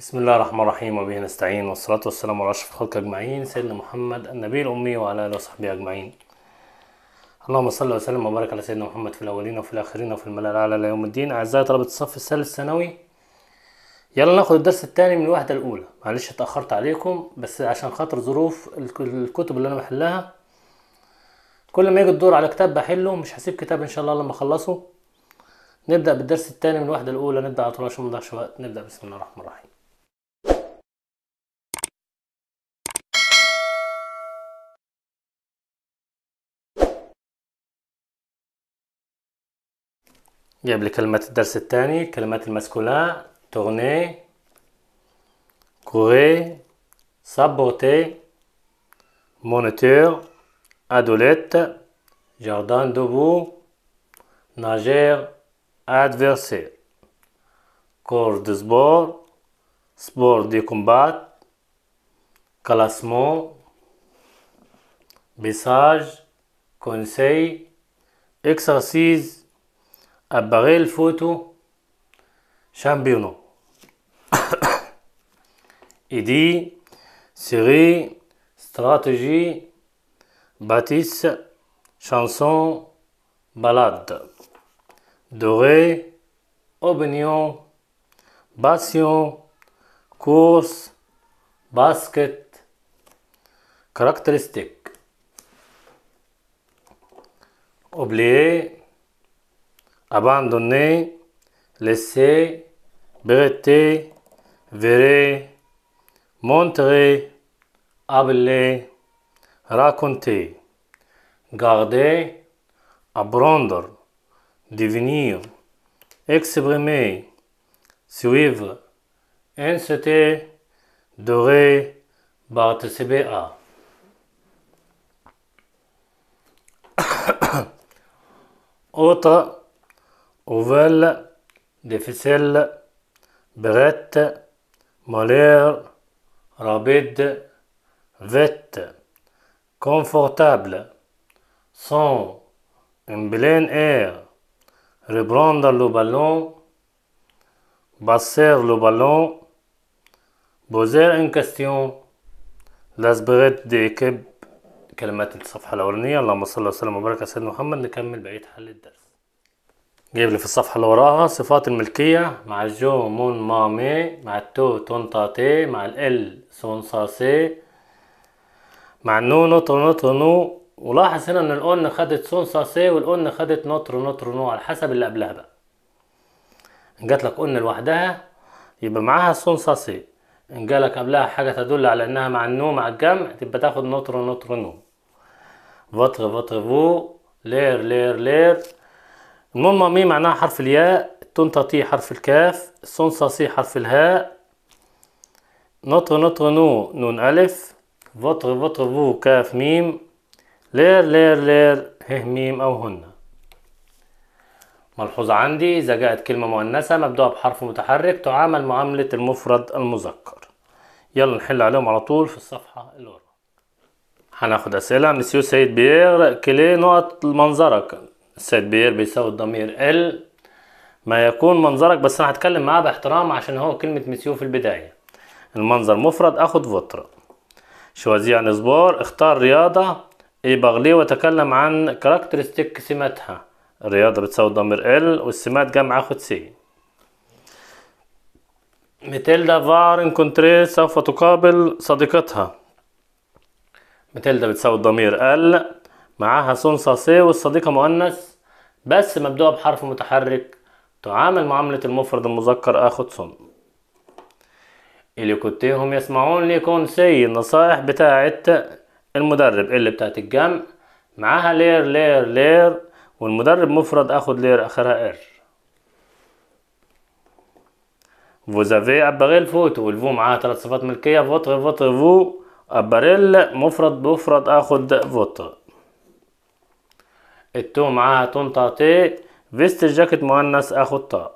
بسم الله الرحمن الرحيم وبه نستعين والصلاة والسلام على أشرف الخلق أجمعين سيدنا محمد النبي الأمي وعلى آله وصحبه أجمعين اللهم صل وسلم وبارك على سيدنا محمد في الأولين وفي الآخرين وفي الملأ الأعلى إلى يوم الدين أعزائي طلبة الصف الثالث الثانوي يلا ناخد الدرس الثاني من الوحدة الأولى معلش اتأخرت عليكم بس عشان خاطر ظروف الكتب اللي أنا بحلها كل ما يجي الدور على كتاب بحله مش هسيب كتاب إن شاء الله لما أخلصه نبدأ بالدرس الثاني من الوحدة الأولى نبدأ على طول عشان ما نضيعش وقت نبدأ بسم الله الرحمن الرحيم قبل كلمة كلمات الدرس الثاني كلمات المسكولة تورني كوري سابوتي مونيتور أدوليت جاردان دوبو ناجير أدفيرسير كور دو سبور سبور دي كومبات كلاسمون مساج كونسي اكسرسيز apparaît photo championnat. Il série, stratégie, bâtisse, chanson, balade, doré, opinion, bastion course, basket, caractéristique Oublier abandonner, laisser, bretter, verrer, montrer, abler raconter, garder, apprendre, devenir, exprimer, suivre, inciter, dorer, participer à. Autre اوفال ديفيسيل بريت مولير رابيد فيت كونفورتابل سون ان بلين اير ريبروندر لو بالون باسير لو بالون بوزير ان كاستيون لاسبريت بريت دي كلمات الصفحه الاولانيه اللهم صل وسلم وبارك على سيدنا محمد نكمل بقيه حل الدرس جايب لي في الصفحة اللي وراها صفات الملكية مع الجو مون ما مي مع التو تون تا تي مع ال سون صا سي مع النو نوتر نوتر نو ولاحظ هنا ان الأن خدت سون صا سي والأن خدت نوتر نوتر نو على حسب اللي قبلها بقى ان جات لك أن لوحدها يبقى معاها سون صا سي ان جالك قبلها حاجة تدل على انها مع النو مع الجمع تبقى تاخد نوتر نوتر نو فوتر فوتر فو لير لير لير النون مامي معناها حرف الياء تي حرف الكاف سي حرف الهاء نوتر نوتر نو نون ألف فوتر فوتر فو كاف ميم لير لير لير هه ميم أو هن ملحوظة عندي إذا جاءت كلمة مؤنثة مبدوعة بحرف متحرك تعامل معاملة المفرد المذكر يلا نحل عليهم على طول في الصفحة اللي هناخد أسئلة مسيو سيد بير كلي نقط منظرك سيد بير بيساوي الضمير ال ما يكون منظرك بس انا هتكلم معاه باحترام عشان هو كلمة مسيو في البداية المنظر مفرد اخد فطرة شوازيع نسبور اختار رياضة اي بغلي وتكلم عن كاركترستيك سماتها الرياضة بتساوي الضمير ال والسمات جمع اخد سي ميتيلدا فار انكونتري سوف تقابل صديقتها ميتيلدا بتساوي الضمير ال معاها سونسا سي والصديقة مؤنث بس مبدوءة بحرف متحرك تعامل معاملة المفرد المذكر آخد صم اللي كنتهم يسمعون لي سي النصائح بتاعت المدرب اللي بتاعت الجمع معاها لير لير لير والمدرب مفرد آخد لير آخرها إر فوزافي اباريل فوت والفو معاها ثلاث صفات ملكية فوتغ فوتغ فو أباريل مفرد مفرد آخد فوتر التو معاها تون تي فيست الجاكيت مؤنث اخو تا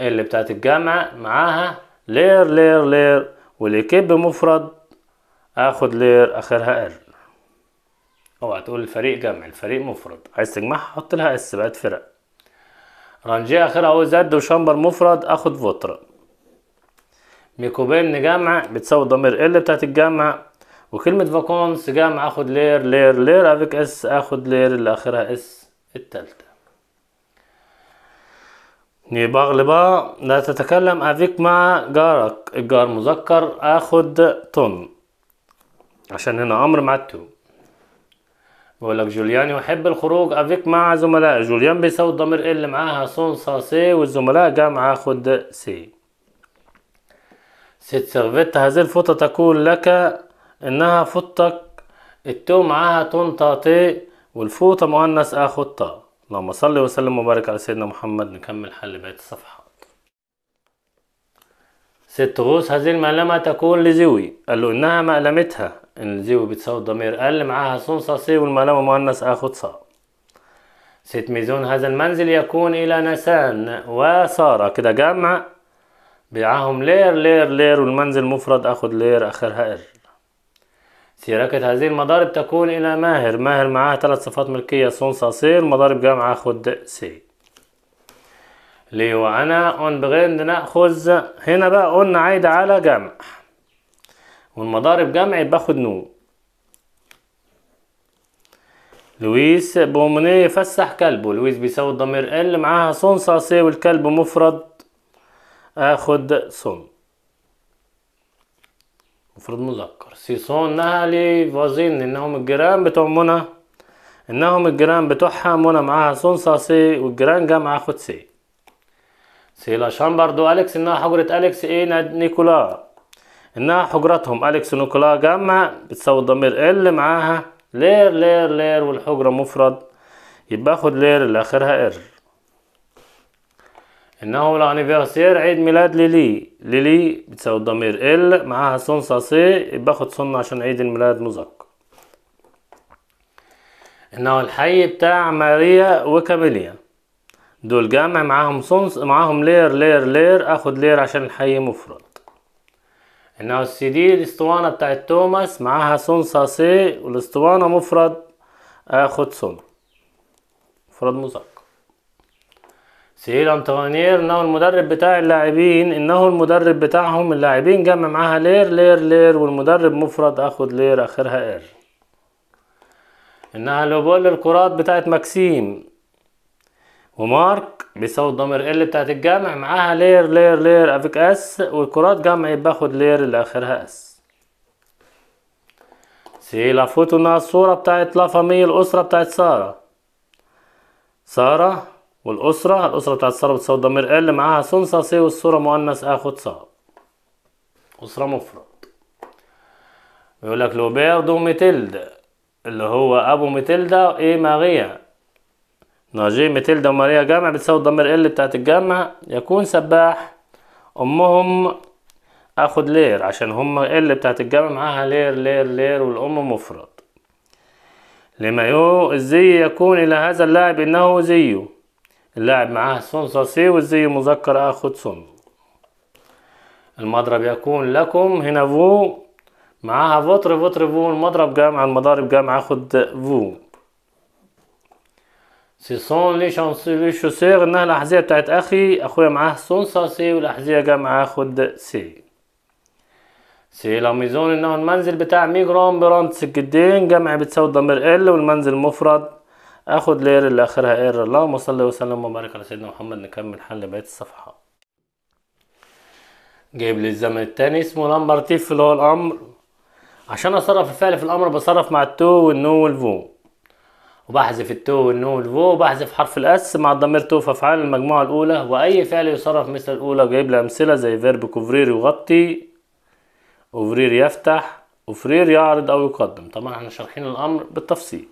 اللي بتاعت الجامعة معاها لير لير لير والكيب مفرد اخد لير اخرها ار اوعى تقول الفريق جمع الفريق مفرد عايز تجمعها حط لها اس بقت فرق رانجي اخرها هو زد وشمبر مفرد اخد فوترا ميكوبين جمع بتساوي ضمير ال بتاعت الجمع وكلمة فاكونس جمع اخد لير لير لير افيك اس اخد لير اللي اخرها اس التالتة ني باغ لبا لا تتكلم افيك مع جارك الجار مذكر اخد تون عشان هنا امر مع التو بقول لك جوليان يحب الخروج افيك مع زملاء جوليان بيساوي الضمير ال معاها سون سا سي والزملاء جمع اخد سي سيت سيرفيت هذه الفوطة تكون لك انها فطك التو معاها تي والفوطة مؤنث اخطة آه اللهم صل وسلم وبارك على سيدنا محمد نكمل حل بقية الصفحات ست غوص هذه المعلمة تكون لزوي قال له انها مقلمتها ان الزوي بتساوي الضمير قال معاها صنصة سي والمعلمة مؤنث اخد آه صا ست ميزون هذا المنزل يكون الى نسان وسارة كده جمع بيعهم لير لير لير والمنزل مفرد اخد لير اخرها ار شراكة هذه المضارب تكون إلى ماهر ماهر معاه ثلاث صفات ملكية صون صاصير مضارب جامعة خد سي ليه وأنا أون بغير نأخذ هنا بقى قلنا عايدة على جمع والمضارب جمع يبقى خد نو لويس بومونيه يفسح كلبه لويس بيساوي الضمير ال معاها صون صاصي والكلب مفرد اخد آه، صون مفروض مذكر سيسون نهلي فازين انهم الجيران بتوع منى انهم الجيران بتوعها منى معاها سونسا سي والجيران جا معاها خد سي سي لاشان برضو اليكس انها حجرة اليكس ايه نيكولا انها حجرتهم اليكس نيكولا جمع بتساوي الضمير ال معاها لير لير لير والحجرة مفرد يبقى اخد لير اللي اخرها ار انه الأنيفيرسير عيد ميلاد ليلي ليلي بتساوي الضمير ال معاها صن سي باخد صن عشان عيد الميلاد مزق انه الحي بتاع ماريا وكاميليا دول جمع معاهم صنص معاهم لير لير لير اخد لير عشان الحي مفرد انه السي دي الاسطوانة بتاعت توماس معاها صنصة سي والاسطوانة مفرد اخد صن مفرد مزق سيد انطوانير انه المدرب بتاع اللاعبين انه المدرب بتاعهم اللاعبين جمع معاها لير لير لير والمدرب مفرد اخد لير اخرها اير انها لوبول الكرات بتاعت ماكسيم ومارك بيساوي الضمير ال بتاعت الجمع معاها لير لير لير افيك اس والكرات جمع يبقى اخد لير اللي اخرها اس سي لافوتو انها الصورة بتاعت لافامي الاسرة بتاعت سارة سارة والأسرة الأسرة بتاعت سارة بتساوي ضمير ال معاها ثنصة سي والصورة مؤنث آخد صا أسرة مفرد بيقول لك لوبير دو ميتيلدا اللي هو أبو ميتيلدا إيه ماريا ناجي ميتيلدا وماريا جمع بتساوي ضمير ال بتاعت الجمع يكون سباح أمهم آخد لير عشان هما ال بتاعت الجمع معاها لير لير لير والأم مفرد لما يو الزي يكون إلى هذا اللاعب إنه زيه اللاعب معاه سونسا سي والزي المذكر اخد سون المضرب يكون لكم هنا فو معاها فوتر فوتر فو المضرب جامع المضارب جامع اخد فو سي سون لي شانسي لي شوسير انها الاحذية بتاعت اخي اخويا معاه سونسا سي والاحذية جامعة اخد سي سي لا ميزون انه المنزل بتاع ميجرون برانت سكدين جمع بتساوي ضمير ال والمنزل مفرد اخد لير اللي اخرها اير اللهم صل وسلم وبارك على سيدنا محمد نكمل حل بقيه الصفحه جايب لي الزمن التاني اسمه نمبر تيف اللي هو الامر عشان اصرف الفعل في الامر بصرف مع التو والنو والفو وبحذف التو والنو والفو وبحذف حرف الاس مع الضمير تو في افعال المجموعه الاولى واي فعل يصرف مثل الاولى جايب لي امثله زي فيرب كوفرير يغطي اوفرير يفتح اوفرير يعرض او يقدم طبعا احنا شارحين الامر بالتفصيل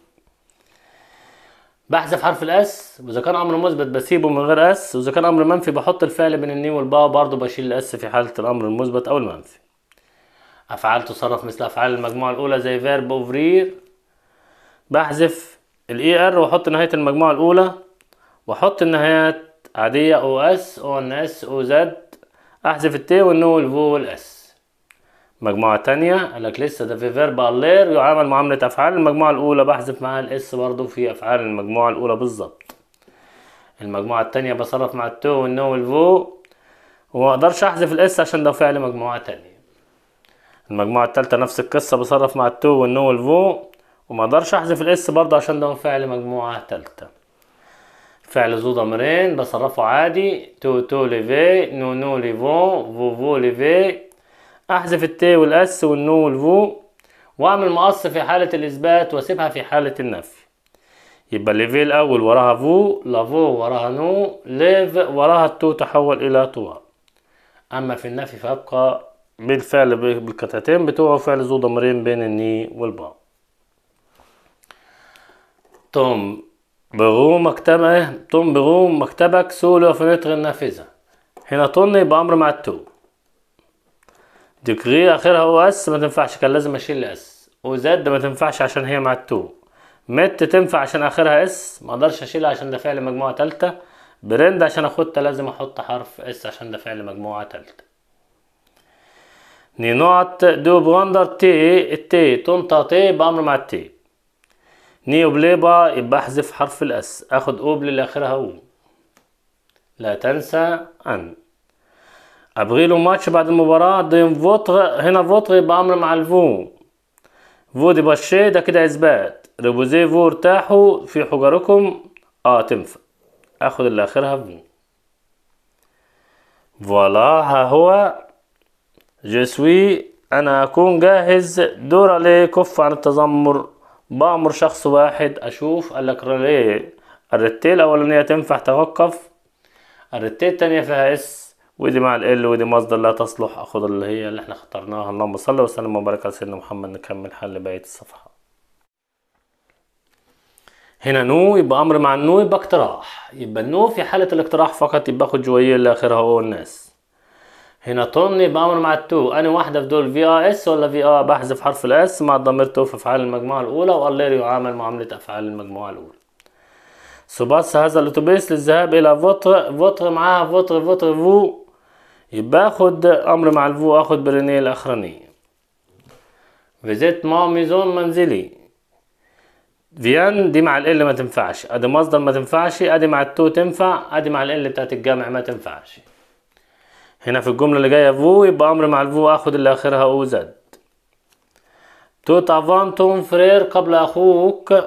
بحذف حرف الاس واذا كان امر مثبت بسيبه من غير اس واذا كان امر منفي بحط الفعل بين الني والباء برضه بشيل الاس في حاله الامر المثبت او المنفي افعال تصرف مثل افعال المجموعه الاولى زي فيرب اوفرير بحذف الاي ار er واحط نهايه المجموعه الاولى واحط النهايات عاديه او اس او ان اس او زد احذف التي والنو والفو والاس مجموعة تانية قال لك لسه ده في فيرب اللير يعامل معاملة أفعال المجموعة الأولى بحذف معاها الإس برضو في أفعال المجموعة الأولى بالظبط المجموعة التانية بصرف مع التو والنو والفو ومقدرش أحذف الإس عشان ده فعل مجموعة تانية المجموعة التالتة نفس القصة بصرف مع التو والنو والفو ومقدرش أحذف الإس برضو عشان ده فعل مجموعة تالتة فعل ذو ضمرين بصرفه عادي تو تو ليفي نو نو ليفون فو فو ليفي احذف التي والاس والنو والفو واعمل مقص في حالة الاثبات واسيبها في حالة النفي يبقى ليفي الاول وراها فو لافو وراها نو ليف وراها تو تحول الى توا اما في النفي فابقى بالفعل بالقطعتين بتوعه فعل ذو ضمرين بين الني والبا توم بغو مكتبه توم بغو مكتبك سولو فنتغ النافذة هنا طن يبقى امر مع التو ديجري اخرها هو اس ما تنفعش كان لازم اشيل اس وزد ما تنفعش عشان هي مع التو مت تنفع عشان اخرها اس ما اقدرش اشيلها عشان ده فعل مجموعه ثالثه برند عشان اخدها لازم احط حرف اس عشان ده فعل مجموعه ثالثه ني نوت دو بوندر تي التي تنطى تي بامر مع التي ني وبليبا يبقى احذف حرف الاس اخد اوبل اللي اخرها او لا تنسى ان ابغي له ماتش بعد المباراة ضيم فوتغ هنا فوتغ يبقى امر الفو فو دي باشي ده كده اثبات ريبوزي فو ارتاحوا في حجركم اه تنفع اخد اللي اخرها فو فوالا ها هو جسوي انا اكون جاهز دور عليه كف عن التذمر بأمر شخص واحد اشوف قالك ريليه الرتيه الاولانية تنفع توقف الرتيل التانية فيها اس ودي مع ال ودي مصدر لا تصلح اخد اللي هي اللي احنا اخترناها اللهم صل وسلم وبارك على سيدنا محمد نكمل حل بقيه الصفحه هنا نو يبقى امر مع النو يبقى اقتراح يبقى النو في حاله الاقتراح فقط يبقى اخد جويه لاخرها او الناس هنا طن يبقى امر مع التو انا واحده في دول في اس ولا في ا بحذف حرف الاس مع الضمير تو في افعال المجموعه الاولى واللير يعامل معامله افعال المجموعه الاولى سوباس هذا الاتوبيس للذهاب الى فوتر فوتر معاها فوتر فوتر فو يبقى اخد امر مع الفو اخد برينيه الاخرانيه فيزيت ما ميزون منزلي فيان دي مع ال ما تنفعش ادي مصدر ما تنفعش ادي مع التو تنفع ادي مع ال بتاعت الجامع ما تنفعش هنا في الجملة اللي جاية فو يبقى امر مع الفو اخد اللي اخرها او زد توت افانتون فرير قبل اخوك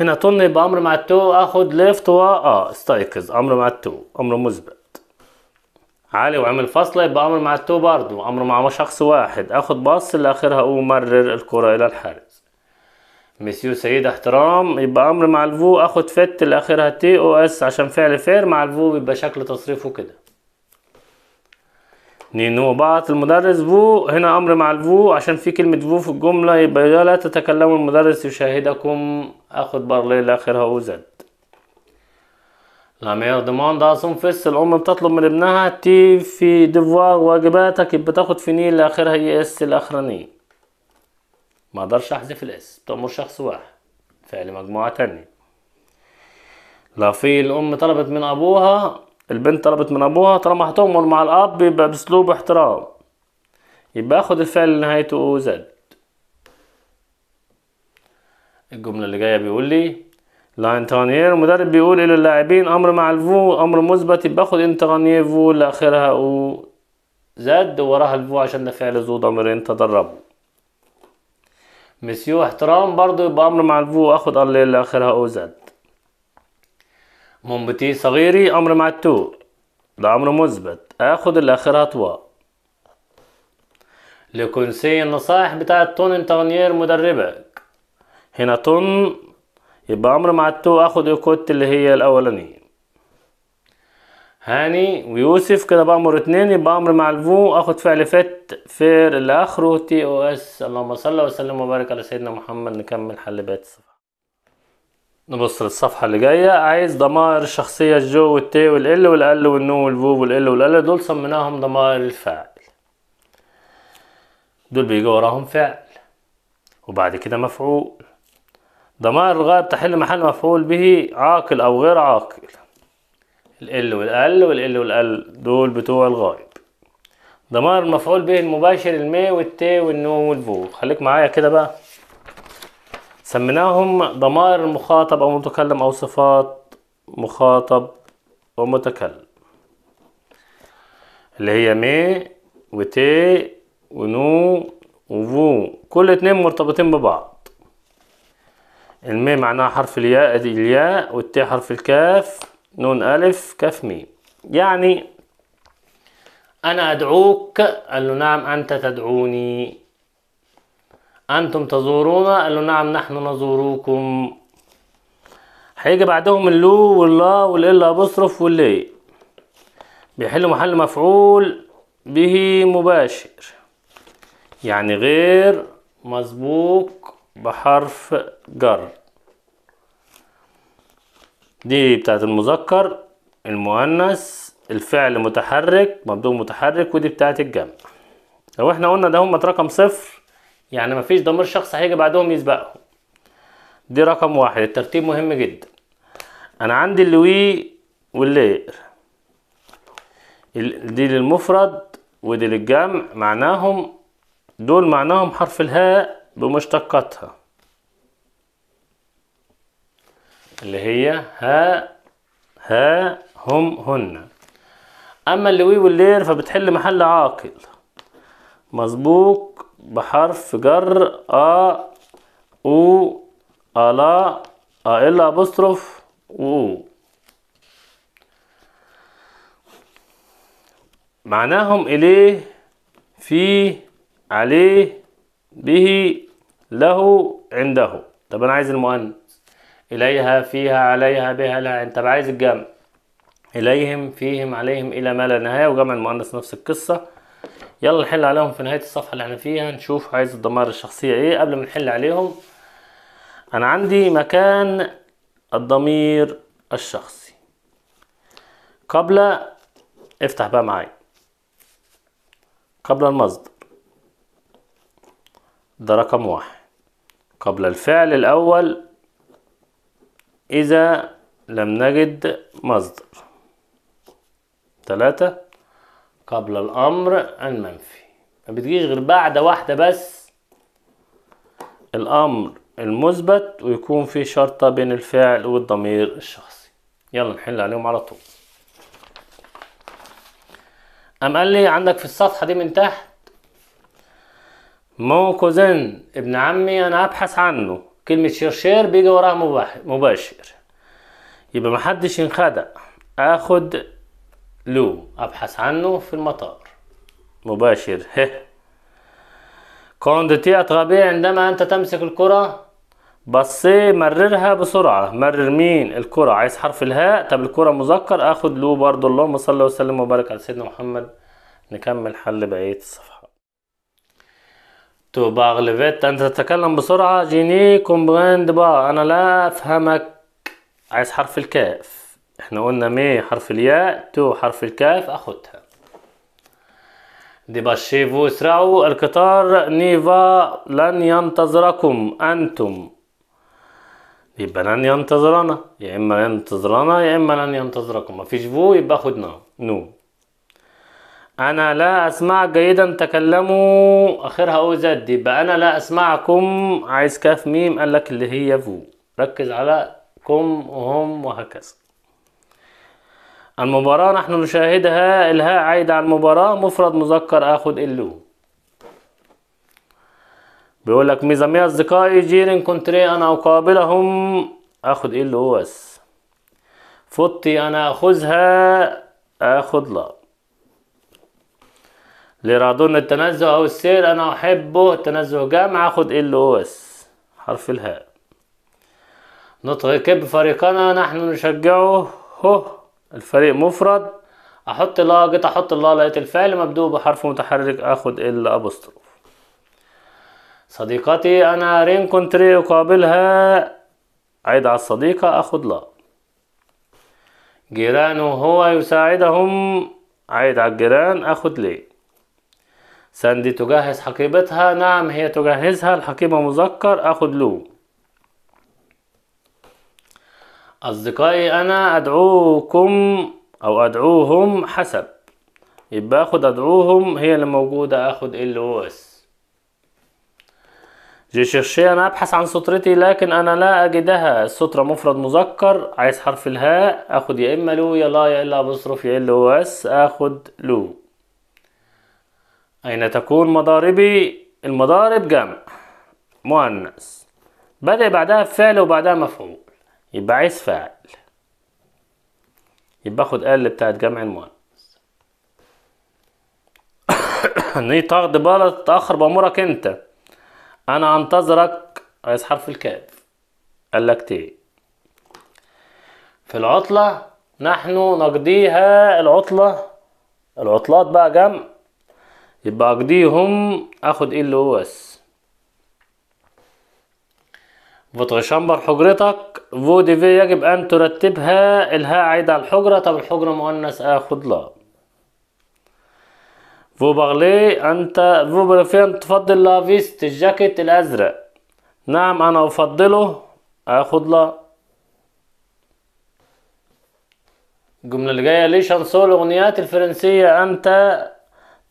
هنا تون يبقى امر مع التو اخد ليفت و اه استيقظ امر مع التو امر مسبق عالي وعمل فاصلة يبقى أمر مع التو برضه أمر مع شخص واحد أخد باص لآخرها مرر الكرة إلى الحارس مسيو سيد احترام يبقى أمر مع الفو أخد فت لآخرها تي أو إس عشان فعل فير مع الفو بيبقى شكل تصريفه كده نينو بعت المدرس فو هنا أمر مع الفو عشان في كلمة فو في الجملة يبقى لا تتكلموا المدرس يشاهدكم أخد بارلي لآخرها أو زد لا نعم، ميور دوموند اسون فيس الام بتطلب من ابنها تي في ديفوار واجباتك يبقى تاخد فينيل لاخرها هي e اس الاخراني ما اقدرش احذف الاس بتأمر شخص واحد فعل مجموعه تانية لا في الام طلبت من ابوها البنت طلبت من ابوها طالما هتؤمر مع الاب يبقى باسلوب احترام يبقى اخد الفعل اللي نهايته زد الجمله اللي جايه بيقول لي لاين تانيير المدرب بيقول الى اللاعبين امر مع الفو امر مثبت يبقى اخد فو لاخرها او زاد وراها الفو عشان ده فعل ذو ضميرين تدربوا مسيو احترام برضو يبقى امر مع الفو اخد الليل لاخرها او زاد منبتي صغيري امر مع التو ده امر مثبت اخد اللي اخرها طوا لكونسي النصائح بتاعت تون انت انتغنيير مدربك هنا تون يبقى عمر مع التو اخد الكوت اللي هي الاولانية هاني ويوسف كده بأمر اتنين يبقى أمر مع الفو آخد فعل فات فير اللي آخره تي أو إس اللهم صل وسلم وبارك على سيدنا محمد نكمل حل بيت الصفحة نبص للصفحة اللي جاية عايز ضمائر الشخصية الجو والتي والال والال والنو والفو والال والال دول سميناهم ضمائر الفاعل دول بيجي وراهم فعل وبعد كده مفعول ضمائر الغائب تحل محل مفعول به عاقل أو غير عاقل ال والال والال والال دول بتوع الغائب ضمائر المفعول به المباشر المي والتي والنون والفو خليك معايا كده بقى سميناهم ضمائر المخاطب أو المتكلم أو صفات مخاطب ومتكلم اللي هي مي وتي ونو وفو كل اتنين مرتبطين ببعض المي معناها حرف الياء ادي الياء والتاء حرف الكاف نون الف كاف ميم يعني انا ادعوك قال له نعم انت تدعوني انتم تزورونا قال له نعم نحن نزوركم هيجي بعدهم اللو واللا والالا بصرف واللي بيحل محل مفعول به مباشر يعني غير مسبوق بحرف جر دي بتاعت المذكر المؤنث الفعل متحرك مبدوء متحرك ودي بتاعت الجمع لو احنا قلنا ده هم رقم صفر يعني مفيش ضمير شخص هيجي بعدهم يسبقهم دي رقم واحد الترتيب مهم جدا انا عندي اللوي واللير دي للمفرد ودي للجمع معناهم دول معناهم حرف الهاء بمشتقاتها اللي هي ها ها هم هن أما اللوي واللير فبتحل محل عاقل مسبوق بحرف جر أ أو ألا أل أبوستروف وأو معناهم إليه في عليه به له عنده طب انا عايز المؤنث اليها فيها عليها بها لها طب عايز الجمع اليهم فيهم عليهم الى ما لا نهايه وجمع المؤنث نفس القصه يلا نحل عليهم في نهايه الصفحه اللي احنا فيها نشوف عايز الضمائر الشخصيه ايه قبل ما نحل عليهم انا عندي مكان الضمير الشخصي قبل افتح بقى معايا قبل المصدر ده رقم واحد قبل الفعل الأول إذا لم نجد مصدر ثلاثة قبل الأمر المنفي ما بتجيش غير بعد واحدة بس الأمر المثبت ويكون في شرطة بين الفعل والضمير الشخصي يلا نحل عليهم على طول قام قال لي عندك في الصفحة دي من تحت كوزين ابن عمي انا ابحث عنه كلمة شرشير بيجي وراها مباشر يبقى محدش ينخدع اخد له ابحث عنه في المطار مباشر هه كوندتي غبية عندما انت تمسك الكرة بصي مررها بسرعة مرر مين الكرة عايز حرف الهاء طب الكرة مذكر اخد له برضو اللهم صل وسلم وبارك على سيدنا محمد نكمل حل بقية الصفحة باغ غلبت أنت تتكلم بسرعة جيني كومبراند با أنا لا أفهمك عايز حرف الكاف احنا قلنا مي حرف الياء تو حرف الكاف أخدها فو اسرعوا القطار نيفا لن ينتظركم أنتم يبقى لن ينتظرنا يا إما ينتظرنا يا إما لن ينتظركم مفيش فو يبقى خدنا نو أنا لا أسمع جيدا تكلموا آخرها أو زد يبقى أنا لا أسمعكم عايز كاف ميم قال لك اللي هي فو ركز على كم وهم وهكذا المباراة نحن نشاهدها الهاء عايدة على المباراة مفرد مذكر آخد اللو بيقول لك ميزامي أصدقائي جيرين كونتري أنا أقابلهم آخد اللو بس فطي أنا أخذها آخد لا لرادون التنزه او السير انا احبه تنزه جامع اخد ال إيه او اس حرف الهاء نطق كب فريقنا نحن نشجعه هو الفريق مفرد احط لا جيت احط لا لقيت الفعل مبدوء بحرف متحرك اخد إيه ال ابوستروف صديقتي انا رين كونتري اقابلها عيد على الصديقة اخد لا جيرانه هو يساعدهم عيد على الجيران اخد ليه ساندي تجهز حقيبتها نعم هي تجهزها الحقيبة مذكر أخد له أصدقائي أنا أدعوكم أو أدعوهم حسب يبقى أخد أدعوهم هي اللي موجودة أخد ال أو إس جي شرشي أنا أبحث عن سطرتي لكن أنا لا أجدها السطرة مفرد مذكر عايز حرف الهاء أخد يا إما لو يا لا يا إلا بصرف يا ال أو إس أخد لو أين تكون مضاربي المضارب جمع مؤنث بدأ بعدها فعل وبعدها مفعول يبقى عايز فاعل يبقى خد ال بتاعت جمع المؤنث نيجي تاخد بالك تتأخر بأمورك أنت أنا أنتظرك عايز حرف الكاف قال لك تي في العطلة نحن نقضيها العطلة العطلات بقى جمع يبقى اقضيهم اخد ال او اس فوتغشامبر حجرتك فو دي في يجب ان ترتبها الهاء عايدة على الحجرة طب الحجرة مؤنث اخد لا فو بغلي انت فو أنت تفضل لا فيست الجاكيت الازرق نعم انا افضله اخد لا الجملة اللي جاية ليش انصول اغنيات الفرنسية انت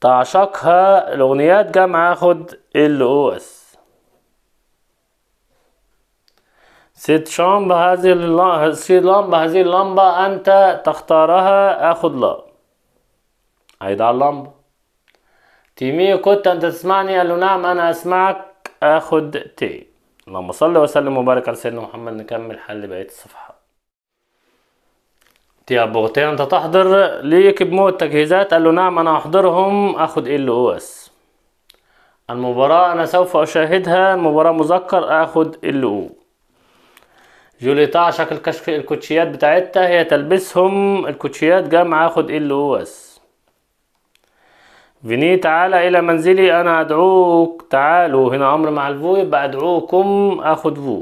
تعشقها الاغنيات جامعة خد ال او اس ست شامب هذه اللمبة هذه اللمبة انت تختارها اخد لا عيد على اللمبة تيمي كنت انت تسمعني قال له نعم انا اسمعك اخد تي اللهم صل وسلم وبارك على سيدنا محمد نكمل حل بقية الصفحة دياب بوغتي انت تحضر ليك بموت تجهيزات قال له نعم انا احضرهم اخد ال او اس المباراة انا سوف اشاهدها المباراة مذكر اخد ال او جولي تعشق الكشف الكوتشيات بتاعتها هي تلبسهم الكوتشيات جامعة اخد ال او اس فيني تعالى الى منزلي انا ادعوك تعالوا هنا امر مع الفو يبقى ادعوكم اخد فو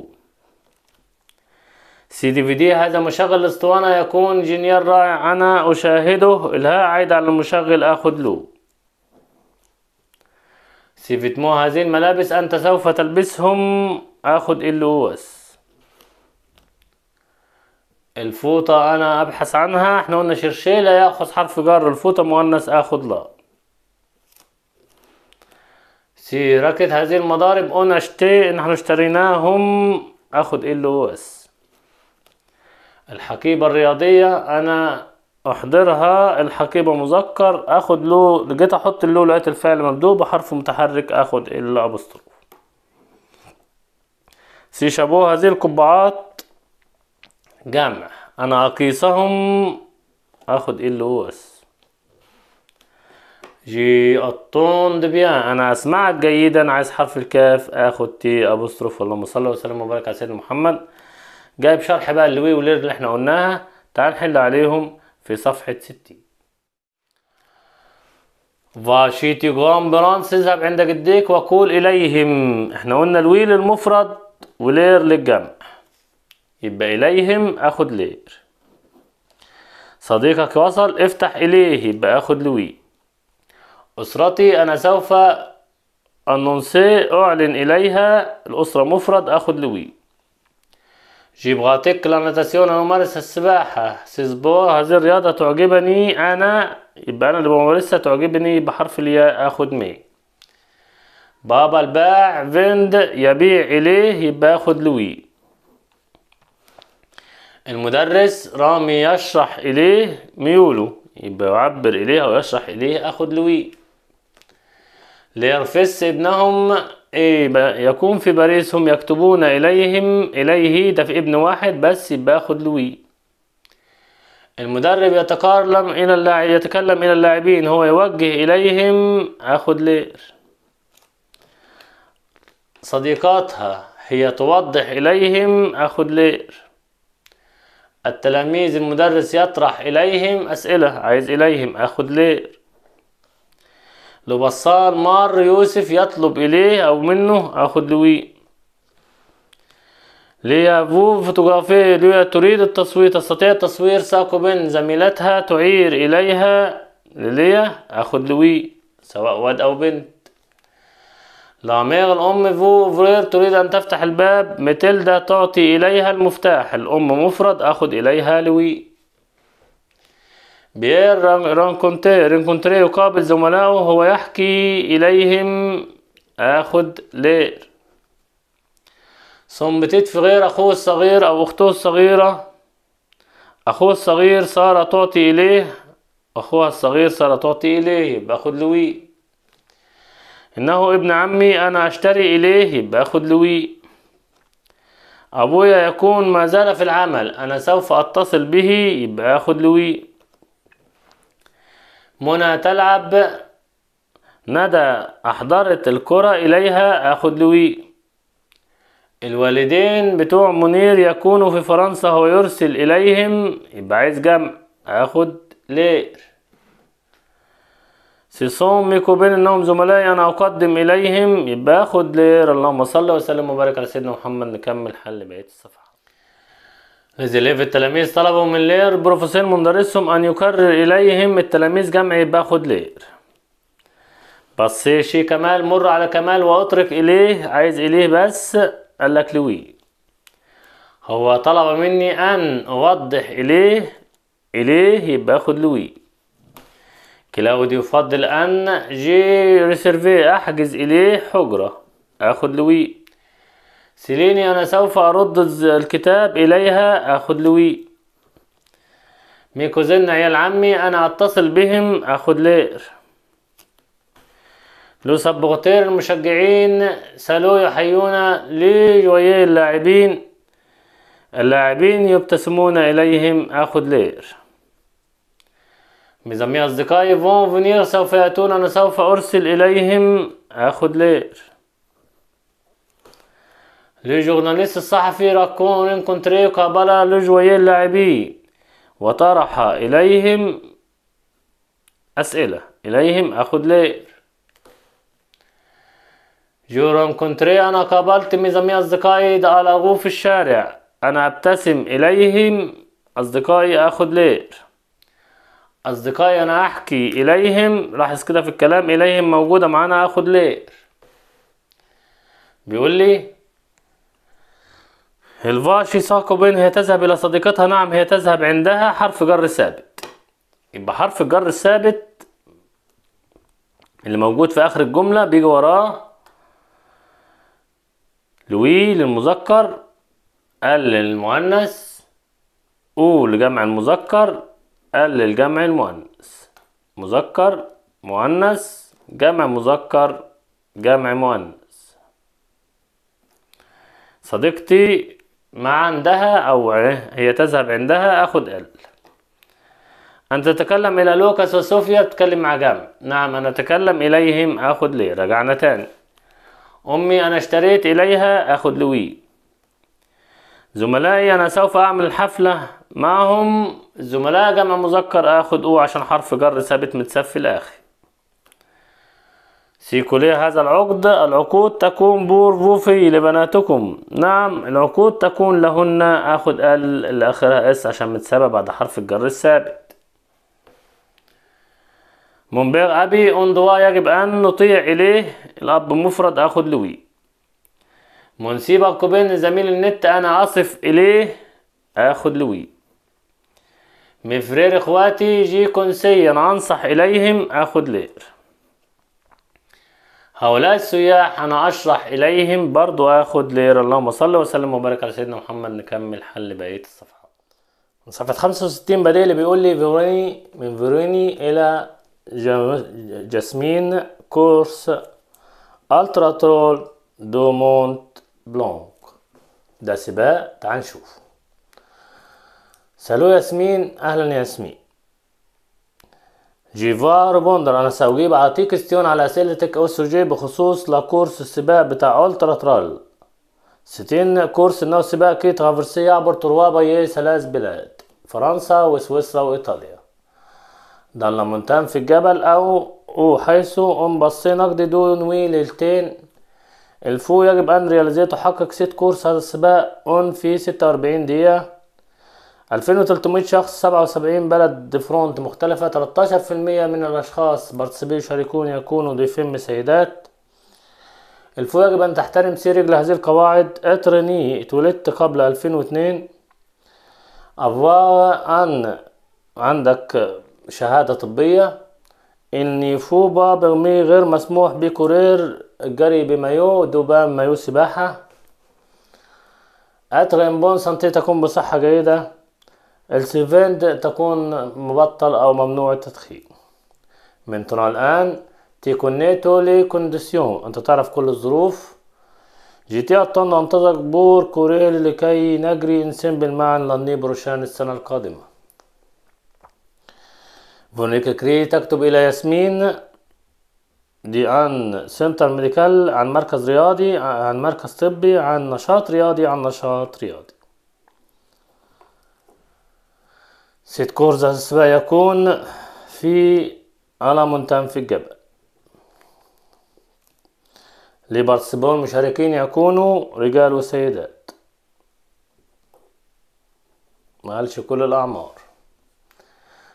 سي دي في دي هذا مشغل الاسطوانة يكون جنيال رائع أنا أشاهده الها عيد على المشغل أخذ له تمو هذه الملابس أنت سوف تلبسهم أخذ اللوس الفوطة أنا أبحث عنها احنا قلنا شرشيلة يأخذ حرف جر الفوطة مؤنث أخذ لا سي ركت هذه المضارب أنا اشتي نحن اشتريناهم أخذ اللوس الحقيبة الرياضية أنا أحضرها الحقيبة مذكر أخد له جيت أحط له لقيت الفعل ممدوب بحرف متحرك أخد الأبوستروف شابو هذه القبعات جمع أنا أقيسهم أخد ال أو إس جي الطون دبيان أنا أسمعك جيدا عايز حرف الكاف أخد تي أبوستروف اللهم صل وسلم وبارك على سيدنا محمد جايب شرح بقى الوي ولير اللي احنا قلناها تعال نحل عليهم في صفحة ستين فاشيتي جرام برانس اذهب عند جديك وقول إليهم احنا قلنا الوي للمفرد ولير للجمع يبقى إليهم أخد لير صديقك وصل افتح إليه يبقى أخد لوي أسرتي أنا سوف أنونسي أعلن إليها الأسرة مفرد أخد لوي لا لاناتاسيون أنا أمارس السباحة سيزبو هذه الرياضة تعجبني أنا يبقى أنا اللي بمارسها تعجبني بحرف الياء آخد مي بابا الباع فيند يبيع إليه يبقى آخد لوي المدرس رامي يشرح إليه ميوله يبقى يعبر إليه أو يشرح إليه آخد لوي ليرفس ابنهم ايه يكون في باريس هم يكتبون اليهم اليه ده في ابن واحد بس باخد لوي المدرب يتكلم الى اللاعب يتكلم الى اللاعبين هو يوجه اليهم اخد لير صديقاتها هي توضح اليهم اخد لير التلاميذ المدرس يطرح اليهم اسئله عايز اليهم اخد لير لو بصار مار يوسف يطلب إليه أو منه أخد لوي ليا فو فوتوغرافي ليا تريد التصوير تستطيع تصوير ساكو بين زميلتها تعير إليها ليا أخد لوي سواء ولد أو بنت لا الأم فو فرير تريد أن تفتح الباب متلدا تعطي إليها المفتاح الأم مفرد أخد إليها لوي بيير رانكونتيه رانكونتيه يقابل زملائه هو يحكي إليهم آخد لير ثم غير أخوه الصغير أو أخته الصغيرة أخوه الصغير صار تعطي إليه أخوها الصغير صار تعطي إليه يبقى أخد لوي إنه ابن عمي أنا أشتري إليه يبقى أخد لوي أبويا يكون ما زال في العمل أنا سوف أتصل به يبقى أخد لوي منى تلعب ندى أحضرت الكرة إليها أخد لوي الوالدين بتوع منير يكونوا في فرنسا هو يرسل إليهم يبقى عايز جمع أخد لير سيصوم ميكو بين انهم زملائي انا اقدم اليهم يبقى اخد لير اللهم صل وسلم وبارك على سيدنا محمد نكمل حل بقيه الصفحه إذ يلف التلاميذ طلبوا من لير بروفيسور مدرسهم أن يكرر إليهم التلاميذ جمع يبقى خد لير بس شي كمال مر على كمال وأترك إليه عايز إليه بس قال لك لوي هو طلب مني أن أوضح إليه إليه يبقى أخد لوي كلاودي يفضل أن جي ريسيرفي أحجز إليه حجرة أخد لوي سيليني أنا سوف أرد الكتاب إليها أخد لوي ميكوزين عيال عمي أنا أتصل بهم أخد لير لو سبغتير المشجعين سالو يحيون لي جوية اللاعبين اللاعبين يبتسمون إليهم أخد لير ميزامي أصدقائي فون فنير سوف يأتون أنا سوف أرسل إليهم أخد لير جورناليست الصحفي راكون انكونتري قابل لجوي اللاعبي وطرح إليهم أسئلة إليهم لي جورن كونتري أنا قابلت ميزامي أصدقائي دقالغو في الشارع أنا أبتسم إليهم أصدقائي لير أصدقائي أنا أحكي إليهم لاحظ كده في الكلام إليهم موجودة معانا أخدلير بيقول لي الفاشي ساكو بين هي تذهب إلى صديقتها نعم هي تذهب عندها حرف جر ثابت يبقى حرف الجر الثابت اللي موجود في آخر الجملة بيجي وراه لوي للمذكر ال للمؤنث او لجمع المذكر ال للجمع المؤنث مذكر مؤنث جمع مذكر جمع مؤنث صديقتي مع عندها أو هي تذهب عندها أخد ال أنت تتكلم إلى لوكاس وصوفيا تتكلم مع جام نعم أنا أتكلم إليهم أخد لي رجعنا تاني أمي أنا اشتريت إليها أخد لوي زملائي أنا سوف أعمل حفلة معهم زملاء جمع مذكر أخد أو عشان حرف جر ثابت متسفل الآخر كلية هذا العقد العقود تكون بورفوفي لبناتكم نعم العقود تكون لهن اخد ال الاخرة اس عشان متسابه بعد حرف الجر الثابت منبغ أبي اندواء يجب أن نطيع إليه الأب مفرد أخد لوي منسيب القبين زميل النت أنا أصف إليه أخد لوي مفرير إخواتي جي كونسيا أنصح إليهم أخد لير هؤلاء السياح انا اشرح اليهم برضو اخد لير اللهم صل وسلم وبارك على سيدنا محمد نكمل حل بقيه الصفحات من صفحه 65 بدأ اللي بيقول لي فيروني من فيروني الى جاسمين كورس ترول دو مونت بلانك ده سباق تعال نشوف سالو ياسمين اهلا ياسمين جيفار بوندر انا سأجيب اعطيك كستيون على أسئلتك أو سوجي بخصوص لكورس السباق بتاع ألترا ترال ستين كورس انه سباق كي ترافرسي يعبر تروا بي ثلاث بلاد فرنسا وسويسرا وإيطاليا دان لمونتان في الجبل أو او حيث أم بصي نقد دون وي ليلتين الفو يجب أن رياليزيته حقق ست كورس هذا السباق أون في ستة وأربعين دقيقة 2300 شخص 77 بلد فرونت مختلفة 13% من الأشخاص بارتسبي يشاركون يكونوا ضيفين سيدات الفو يجب أن تحترم سيرج لهذه القواعد اترني اتولدت قبل 2002 أفوا أن عندك شهادة طبية إني فوبا برمي غير مسموح بكورير جري بمايو دوبان مايو سباحة أترين بون سنتي تكون بصحة جيدة السيفند تكون مبطل أو ممنوع التدخين من الآن تيكونيتو لي كونديسيون أنت تعرف كل الظروف جيتي أطن انتظر بور كوريل لكي نجري إنسان بالمعنى لني بروشان السنة القادمة فونيكا كري تكتب إلى ياسمين دي عن سنتر ميديكال عن مركز رياضي عن مركز طبي عن نشاط رياضي عن نشاط رياضي سيت كورزا يكون في على منتم في الجبل لي بارتسبون المشاركين يكونوا رجال وسيدات معلش كل الأعمار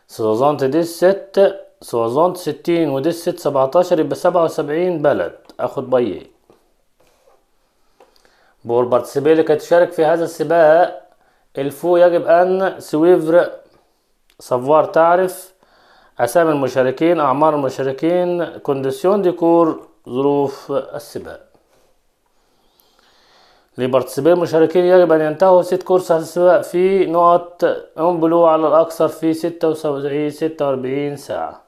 سوزونت دي ست سوزونت ستين ودي ست سبعتاشر يبقى سبعة وسبعين بلد أخد بيه بور بارتسبي اللي كانت تشارك في هذا السباق الفو يجب أن سويفر صوار تعرف أسامي المشاركين أعمار المشاركين كونديسيون ديكور ظروف السباق لبارتسيبي المشاركين يجب أن ينتهوا ست كورس السباق في نقط أمبلو على الأكثر في ستة وسبعين ستة وأربعين ساعة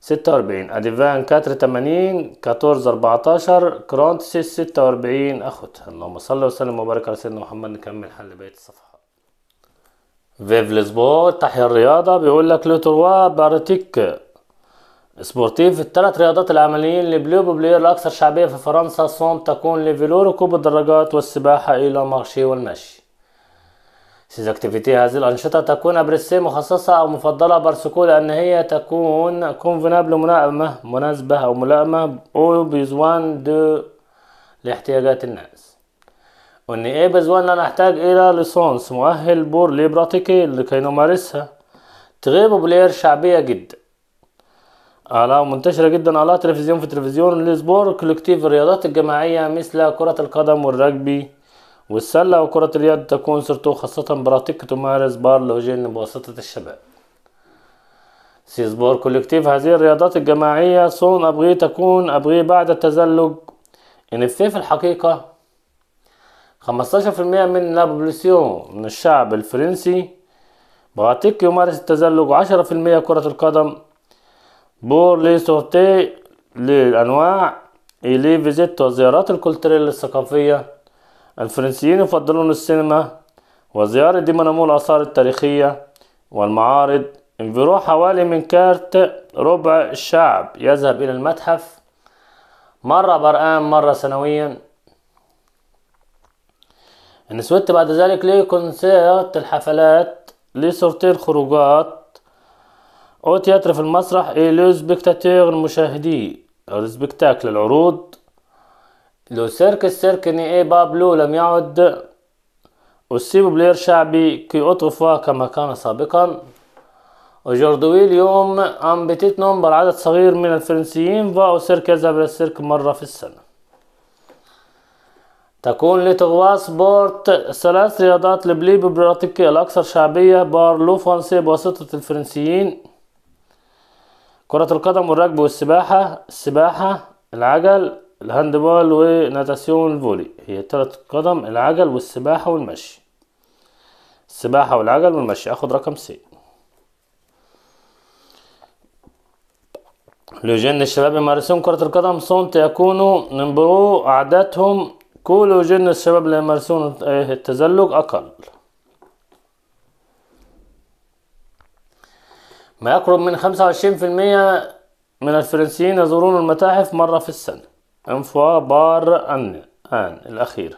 ستة وأربعين أديفان كاتر تمانين كاتورز أربعتاشر كرونتسيس ستة وأربعين أخوتها اللهم صل وسلم وبارك على سيدنا محمد نكمل حل بقية الصفحة فيف لسبور تحيا الرياضة بيقول لك لو تروا بارتيك سبورتيف الثلاث رياضات العمليين لبلو بلوبو الأكثر شعبية في فرنسا صوم تكون ليفيلو ركوب الدراجات والسباحة إلى مارشي والمشي سيز اكتيفيتي هذه الأنشطة تكون أبريسي مخصصة أو مفضلة بارسكو لأن هي تكون كونفنابل ملائمة مناسبة أو ملائمة أو بيزوان دو لاحتياجات الناس وان ايه بزوالنا نحتاج الى ليسانس مؤهل بور لبراتيكيل لكي نمارسها تغيب بلاير شعبية جدا آلاء منتشرة جدا آلاء تلفزيون في تلفزيون السبور كولكتيف الرياضات الجماعية مثل كرة القدم والرجبي والسلة وكرة اليد تكون سرتو خاصة براتيك تمارس لوجين بواسطة الشباب سيزبور كولكتيف هذه الرياضات الجماعية صون أبغي تكون أبغي بعد التزلج إن في الحقيقة 15% من لابوبليسيون من الشعب الفرنسي بغاتيك يمارس التزلج وعشرة في المية كرة القدم بور لي سورتي للأنواع إلي فيزيت وزيارات الكولترية الثقافية الفرنسيين يفضلون السينما وزيارة ديمونامو الآثار التاريخية والمعارض انفيرو حوالي من كارت ربع الشعب يذهب إلى المتحف مرة برآن مرة سنويا نسويت بعد ذلك كونسيرت الحفلات لي سورتي الخروجات أو تياتر في المسرح إي لو سبيكتاتور المشاهدي أو سبيكتاكل العروض لو سيرك السيرك ني إي بابلو لم يعد سيبو بلير شعبي كي أطرفها كما كان سابقا وجوردوي اليوم أم بتيت نمبر عدد صغير من الفرنسيين فأو سيرك يذهب للسيرك مرة في السنة تكون لتغواص سبورت ثلاث رياضات البليب البراتيكية الأكثر شعبية بارلو فرنسي بواسطة الفرنسيين كرة القدم والركب والسباحة السباحة العجل الهاندبال وناتاسيون الفولي هي تلات قدم العجل والسباحة والمشي السباحة والعجل والمشي اخد رقم سي لجن الشباب يمارسون كرة القدم صنت يكونوا نمبرو عاداتهم كولوجين الشباب اللي يمارسون إيه، التزلج أقل ما يقرب من 25% من الفرنسيين يزورون المتاحف مرة في السنة انفوا بار أن آن الأخيرة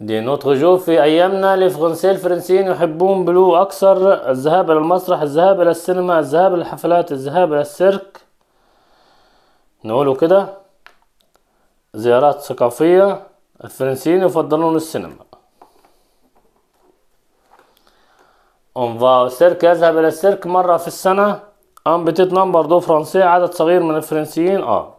دي نوتر جو في أيامنا لفرنسي الفرنسيين يحبون بلو أكثر الذهاب إلى المسرح الذهاب إلى السينما الذهاب إلى الحفلات الذهاب إلى السيرك نقوله كده زيارات ثقافية الفرنسيين يفضلون السينما On سيرك يذهب إلى السيرك مرة في السنة أم بتيت نمبر دو فرنسية عدد صغير من الفرنسيين اه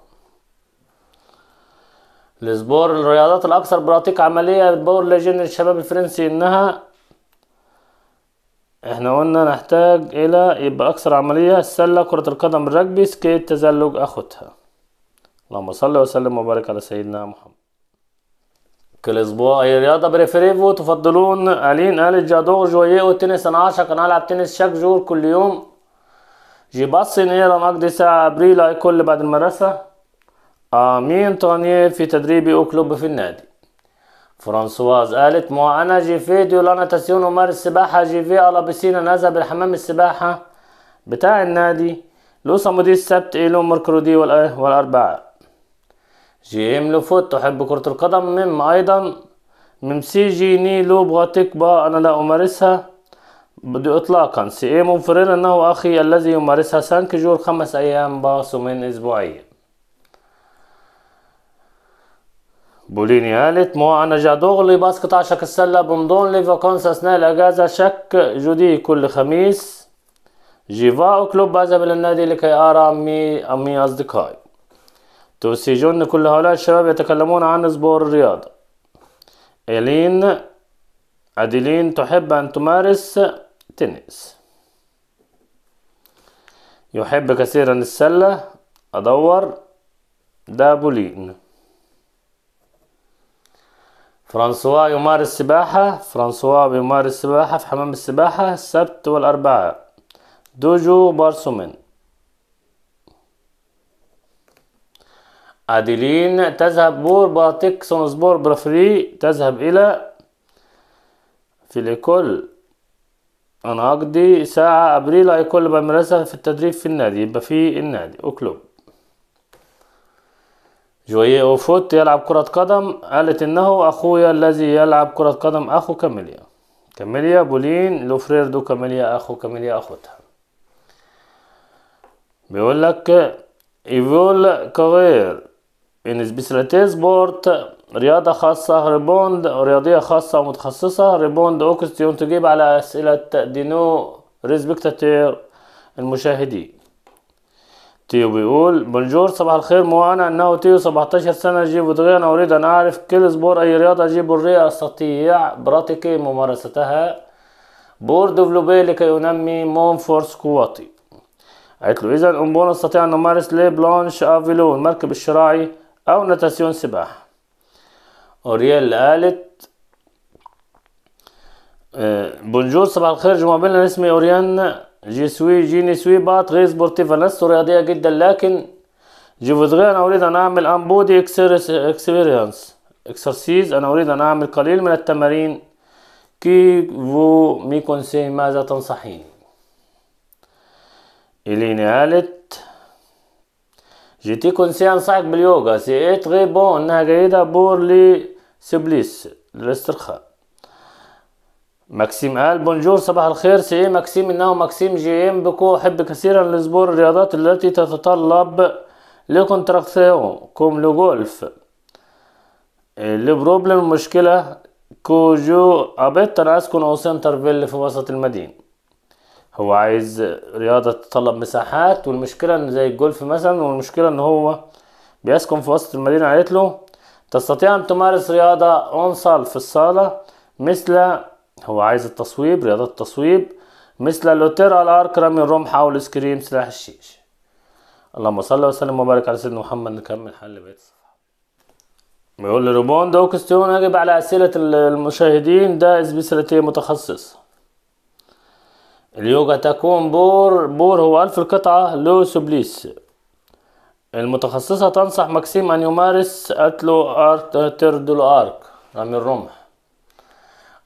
السبور الرياضات الأكثر براتيك عملية بور لجنة الشباب الفرنسي إنها احنا قلنا نحتاج إلى يبقى أكثر عملية السلة كرة القدم الرجبي سكيت تزلج أخدها اللهم صل وسلم وبارك على سيدنا محمد كل اسبوع اي رياضه بريفريفو تفضلون الين قال الجادور جويه التنس انا عاشق انا العب تنس شاك جور كل يوم جي باص نيرا نقضي ساعة ابريل اي كل بعد المدرسة امين توني في تدريبي او كلوب في النادي فرانسواز قالت مو انا جي في ديو لا ناتاسيون ومارس سباحة جي في على بسينا نذهب لحمام السباحة بتاع النادي لوسا مدير السبت ايلو مركرودي والاربعاء جيم لوفوت تحب كرة القدم ميم أيضا جي ني لو بغاتك با أنا لا أمارسها بدي إطلاقا سي إيه منفرين أنه أخي الذي يمارسها جور خمس أيام باص من أسبوعيا بوليني قالت مو أنا جادوغلي باسكت عشاك السلة بنضون لي فاكونس أثناء الأجازة شك جودي كل خميس جيفاو كلوب بذهب للنادي لكي أرى أمي أصدقائي توسيجون كل هؤلاء الشباب يتكلمون عن سبور الرياضة إيلين أديلين تحب أن تمارس تنس يحب كثيرا السلة أدور دابولين فرانسوا يمارس سباحة فرانسوا بيمارس سباحة في حمام السباحة السبت والأربعاء دوجو بارسومين أديلين تذهب بورباتيك سونسبور برفري تذهب إلى في الإيكول أنا أقضي ساعة أبريل أيكول بمارسها في التدريب في النادي يبقى في النادي أوكلوب كلوب أو أوفوت يلعب كرة قدم قالت إنه أخويا الذي يلعب كرة قدم أخو كاميليا كاميليا بولين لوفريردو كاميليا أخو كاميليا أخوتها بيقول لك إيفول كوير يعني ان سبيساليتيز سبورت رياضة خاصة ريبوند رياضية خاصة متخصصة ريبوند اوكستيون تجيب على اسئلة دينو ريسبكتاتير المشاهدين تيو بيقول بونجور صباح الخير مو انا انه تيو 17 سنة جيب انا اريد ان اعرف كل سبور اي رياضة اجيب الرئة استطيع براتيكي ممارستها بور دوفلوبي لكي انمي مون فورس قوتي قالت له اذا امبون استطيع ان امارس لي بلانش افيلون المركب الشراعي أو نتاسيون سباحة أوريال قالت آه، بونجور صباح الخير جمع بنا اسمي أوريان جي سوي جيني سوي بات غير سبورتيفا نفس رياضية جدا لكن جي فودغي أنا أريد أن أعمل أمبودي إكسبيرينس إكسرسيز أنا أريد أن أعمل قليل من التمارين كي فو مي كونسي ماذا تنصحين إليني قالت J'étais conscient صاحب باليوغا سي très bon انها جيدة بور لي سبليس للاسترخاء ماكسيم قال بونجور صباح الخير سي ماكسيم انه ماكسيم جي ام بكو احب كثيرا لسبور الرياضات التي تتطلب لكونتراكسيون كوم لو جولف إيه، بروبليم مشكلة كوجو ابيت ابيتر اسكن او سنتر فيل في وسط المدينة هو عايز رياضة تتطلب مساحات والمشكلة ان زي الجولف مثلا والمشكلة ان هو بيسكن في وسط المدينة قالت له تستطيع ان تمارس رياضة اونصال في الصالة مثل هو عايز التصويب رياضة التصويب مثل اللوتيرا الارك رمي الرمحة والسكريم سلاح الشيش اللهم صل وسلم وبارك على سيدنا محمد نكمل حل بيت بيقول لي روبون دوكستيون اجب على اسئلة المشاهدين ده اس بي متخصص اليوغا تكون بور بور هو ألف القطعة لو سوبليس المتخصصة تنصح ماكسيم أن يمارس أتلو أرت تردلو أرك رمي الرمح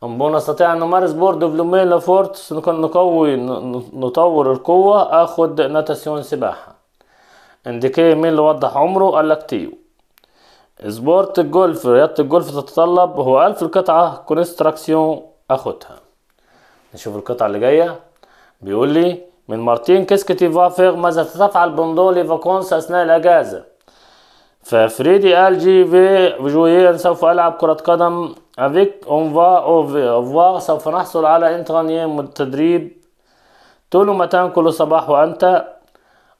أمبو نستطيع أن نمارس بور دبلومين لفورتس نقوي نطور القوة أخد ناتاسيون سباحة انديكي مين اللي وضح عمره تيو سبورت الجولف رياضة الجولف تتطلب هو ألف القطعة كونستراكسيون أخدها نشوف القطعة اللي جاية بيقول لي من مارتين كيسكتي تيفافيغ ماذا ستفعل بندولي فاكونس أثناء الأجازة ففريدي قال جي في جويا سوف ألعب كرة قدم افيك اون فا اوفوار سوف نحصل على انترانيام التدريب طول ما متان كل صباح وأنت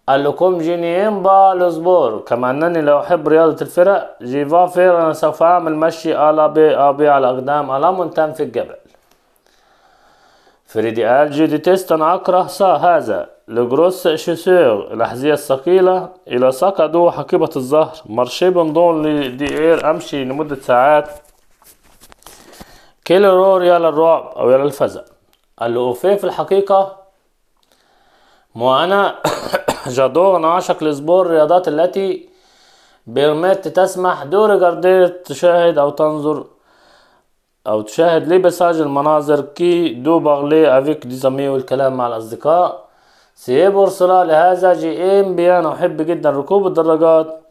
قال لكم جينيين با لزبور كما أنني لو أحب رياضة الفرق جي فير أنا سوف أعمل مشي ألا بي أبي على اقدام الامونتان في الجبل فريدي دي تيست أنا أكره سا هذا لجروس شيسير الأحذية الثقيلة إلى دو حقيبة الظهر مارشي بندون إير أمشي لمدة ساعات رور يا للرعب أو يا للفزع قال له أوفيه في الحقيقة ما أنا جادور أنا عاشق لسبور الرياضات التي بيرميت تسمح دور جاردير تشاهد أو تنظر أو تشاهد لي بساج المناظر كي دو بغلي أفيك دي زمي والكلام مع الأصدقاء سي بورسلا لهذا جي إم بيان أحب جدا ركوب الدراجات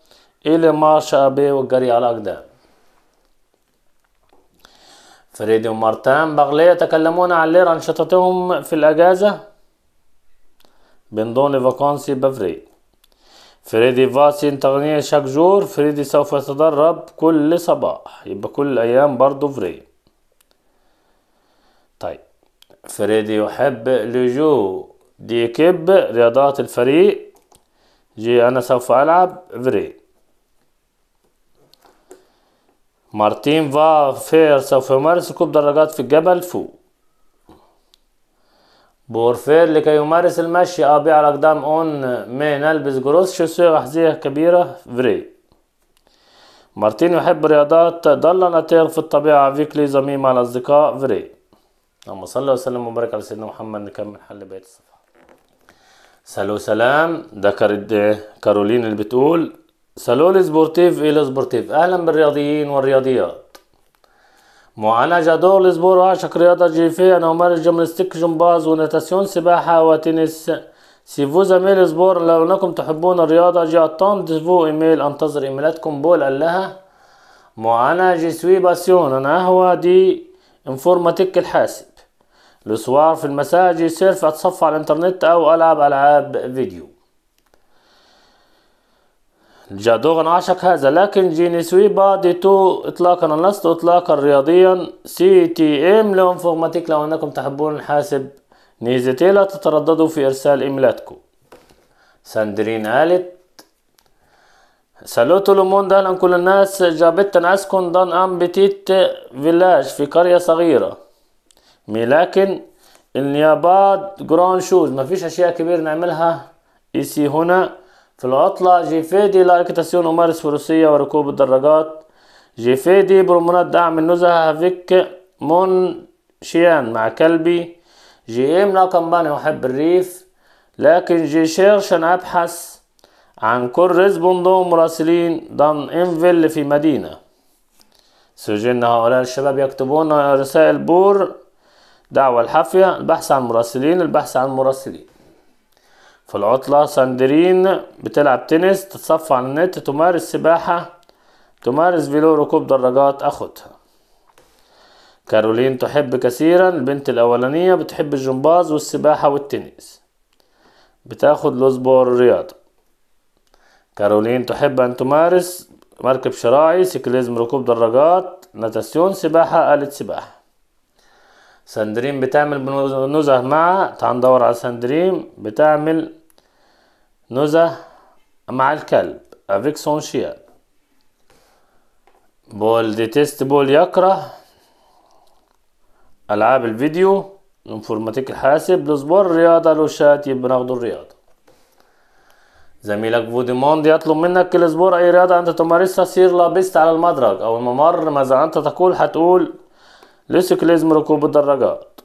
إلى مارشا بي وقري على الأقدام فريدي ومارتان باغلي يتكلمون عن لير أنشطتهم في الأجازة من دون فاكونسي بافري فريدي فاسين تغنية شاك جور فريدي سوف يتدرب كل صباح يبقى كل أيام برضو فري طيب فريدي يحب لجو دي كيب رياضات الفريق جي أنا سوف ألعب فري مارتين فا فير سوف يمارس ركوب دراجات في الجبل فو بورفير لكي يمارس المشي أبيع على أقدام أون مي نلبس جروس شوسوغ أحذية كبيرة فري مارتين يحب رياضات ضل ناتير في الطبيعة فيكلي زميم مع الأصدقاء فري اللهم صل وسلم وبارك على سيدنا محمد نكمل حل بقيه الصفحه سالو سلام ده كارولين اللي بتقول سالو السبورتيف ايه سبورتيف اهلا بالرياضيين والرياضيات معالجة جادور لسبور عاشق رياضة جيفية انا امارس جمناستيك جمباز وناتاسيون سباحة وتنس سي فو aimez سبور لو انكم تحبون الرياضة جي اتون فو ايميل انتظر ايميلاتكم بول قال لها معانا جي سوي باسيون انا هو دي انفورماتيك الحاسب الصور في المساجد سيرف أتصفح على الإنترنت أو ألعب ألعاب فيديو جادوغن عاشق هذا لكن جيني سويبا دي تو إطلاقا لست إطلاقا رياضيا سي تي ام لانفورماتيك لو أنكم تحبون الحاسب نيزتي لا تترددوا في إرسال إيميلاتكم ساندرين قالت سالوتو لوموند أهلا كل الناس جابت اسكن دان أم بتيت فيلاج في قرية صغيرة لكن النيابات جران شوز مفيش اشياء كبير نعملها ايسي هنا في العطلة جيفيدي لا اكتاسيون أمارس فروسية وركوب الدراجات جيفيدي برومونات دعم النزهة هافيك مون شيان مع كلبي جي ام لا كمباني أحب الريف لكن جي شيرش أنا أبحث عن كل ريزبوندو مراسلين دان انفيل في مدينة سجلنا هؤلاء الشباب يكتبون رسائل بور دعوة الحافية البحث عن مراسلين البحث عن مراسلين في العطلة ساندرين بتلعب تنس تتصفى على النت تمارس سباحة تمارس فيلو ركوب دراجات أخدها كارولين تحب كثيرا البنت الأولانية بتحب الجمباز والسباحة والتنس بتاخد لوزبور الرياضة كارولين تحب أن تمارس مركب شراعي سيكليزم ركوب دراجات ناتاسيون سباحة آلة سباحة سندريم بتعمل نزه مع تعال ندور على سندريم بتعمل نزه مع الكلب افيك سون شيا بول ديتست بول يكره العاب الفيديو انفورماتيك الحاسب لصبر رياضة شات يبقى ناخدو الرياضة زميلك فوديموند يطلب منك كل اسبوع اي رياضة انت تمارسها سير لابست على المدرج او الممر ماذا انت تقول هتقول لسك ركوب الدراجات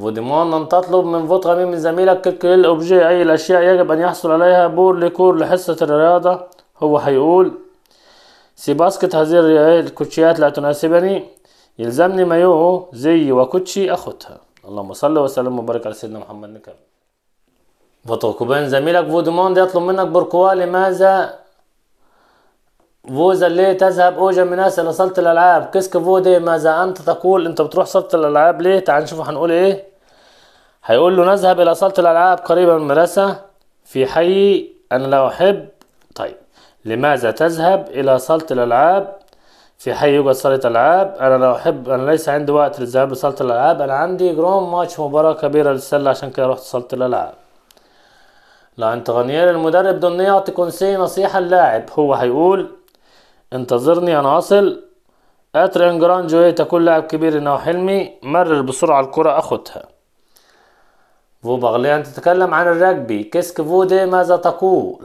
فوديمون لم تطلب من فوتغامي من زميلك كل أوبجي أي الأشياء يجب أن يحصل عليها بور لكور لحصة الرياضة هو هيقول سي باسكت هذه الكوتشيات لا تناسبني يلزمني مايو زي وكوتشي أخدها اللهم صل وسلم وبارك على سيدنا محمد نكمل فتركبان زميلك فوديمون يطلب منك بركوا لماذا فوزا ليه تذهب اوجا مناس الى صاله الالعاب كسك فودي ماذا انت تقول انت بتروح صاله الالعاب ليه تعال نشوف هنقول ايه هيقول له نذهب الى صاله الالعاب قريبا من المدرسه في حي انا لا احب طيب لماذا تذهب الى صاله الالعاب في حي يوجد صاله العاب انا لا احب انا ليس عندي وقت للذهاب لصاله الالعاب انا عندي جروم ماتش مباراه كبيره للسله عشان كده رحت صاله الالعاب لا انت غنيان المدرب دون يعطي كونسي نصيحه اللاعب هو هيقول انتظرني انا اصل اتر انجرانجو جويتا كل لاعب كبير انه حلمي مرر بسرعة الكرة اخدها فوبغليان تتكلم عن الرجبي كيسك دي ماذا تقول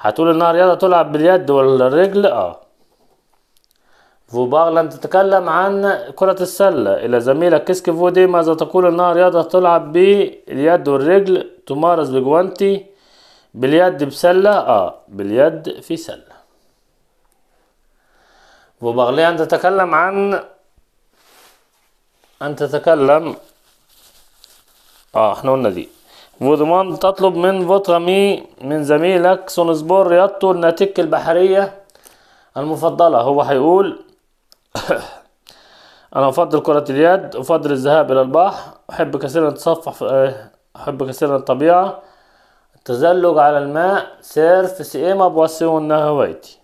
هتقول انها رياضة تلعب باليد ولا الرجل اه فوباغلاند تتكلم عن كرة السلة إلى زميلك كيسك دي ماذا تقول إنها رياضة تلعب باليد والرجل تمارس بجوانتي باليد بسلة آه باليد في سلة وبغلي أن تتكلم عن أن تتكلم آه إحنا قلنا دي وضمان تطلب من فوتغامي من زميلك سونسبور رياضته الناتيك البحرية المفضلة هو هيقول أنا أفضل كرة اليد أفضل الذهاب إلى البحر أحب كثيرا التصفح في آه، أحب كثيرا الطبيعة التزلج على الماء سيرف سيما بوسيون هوايتي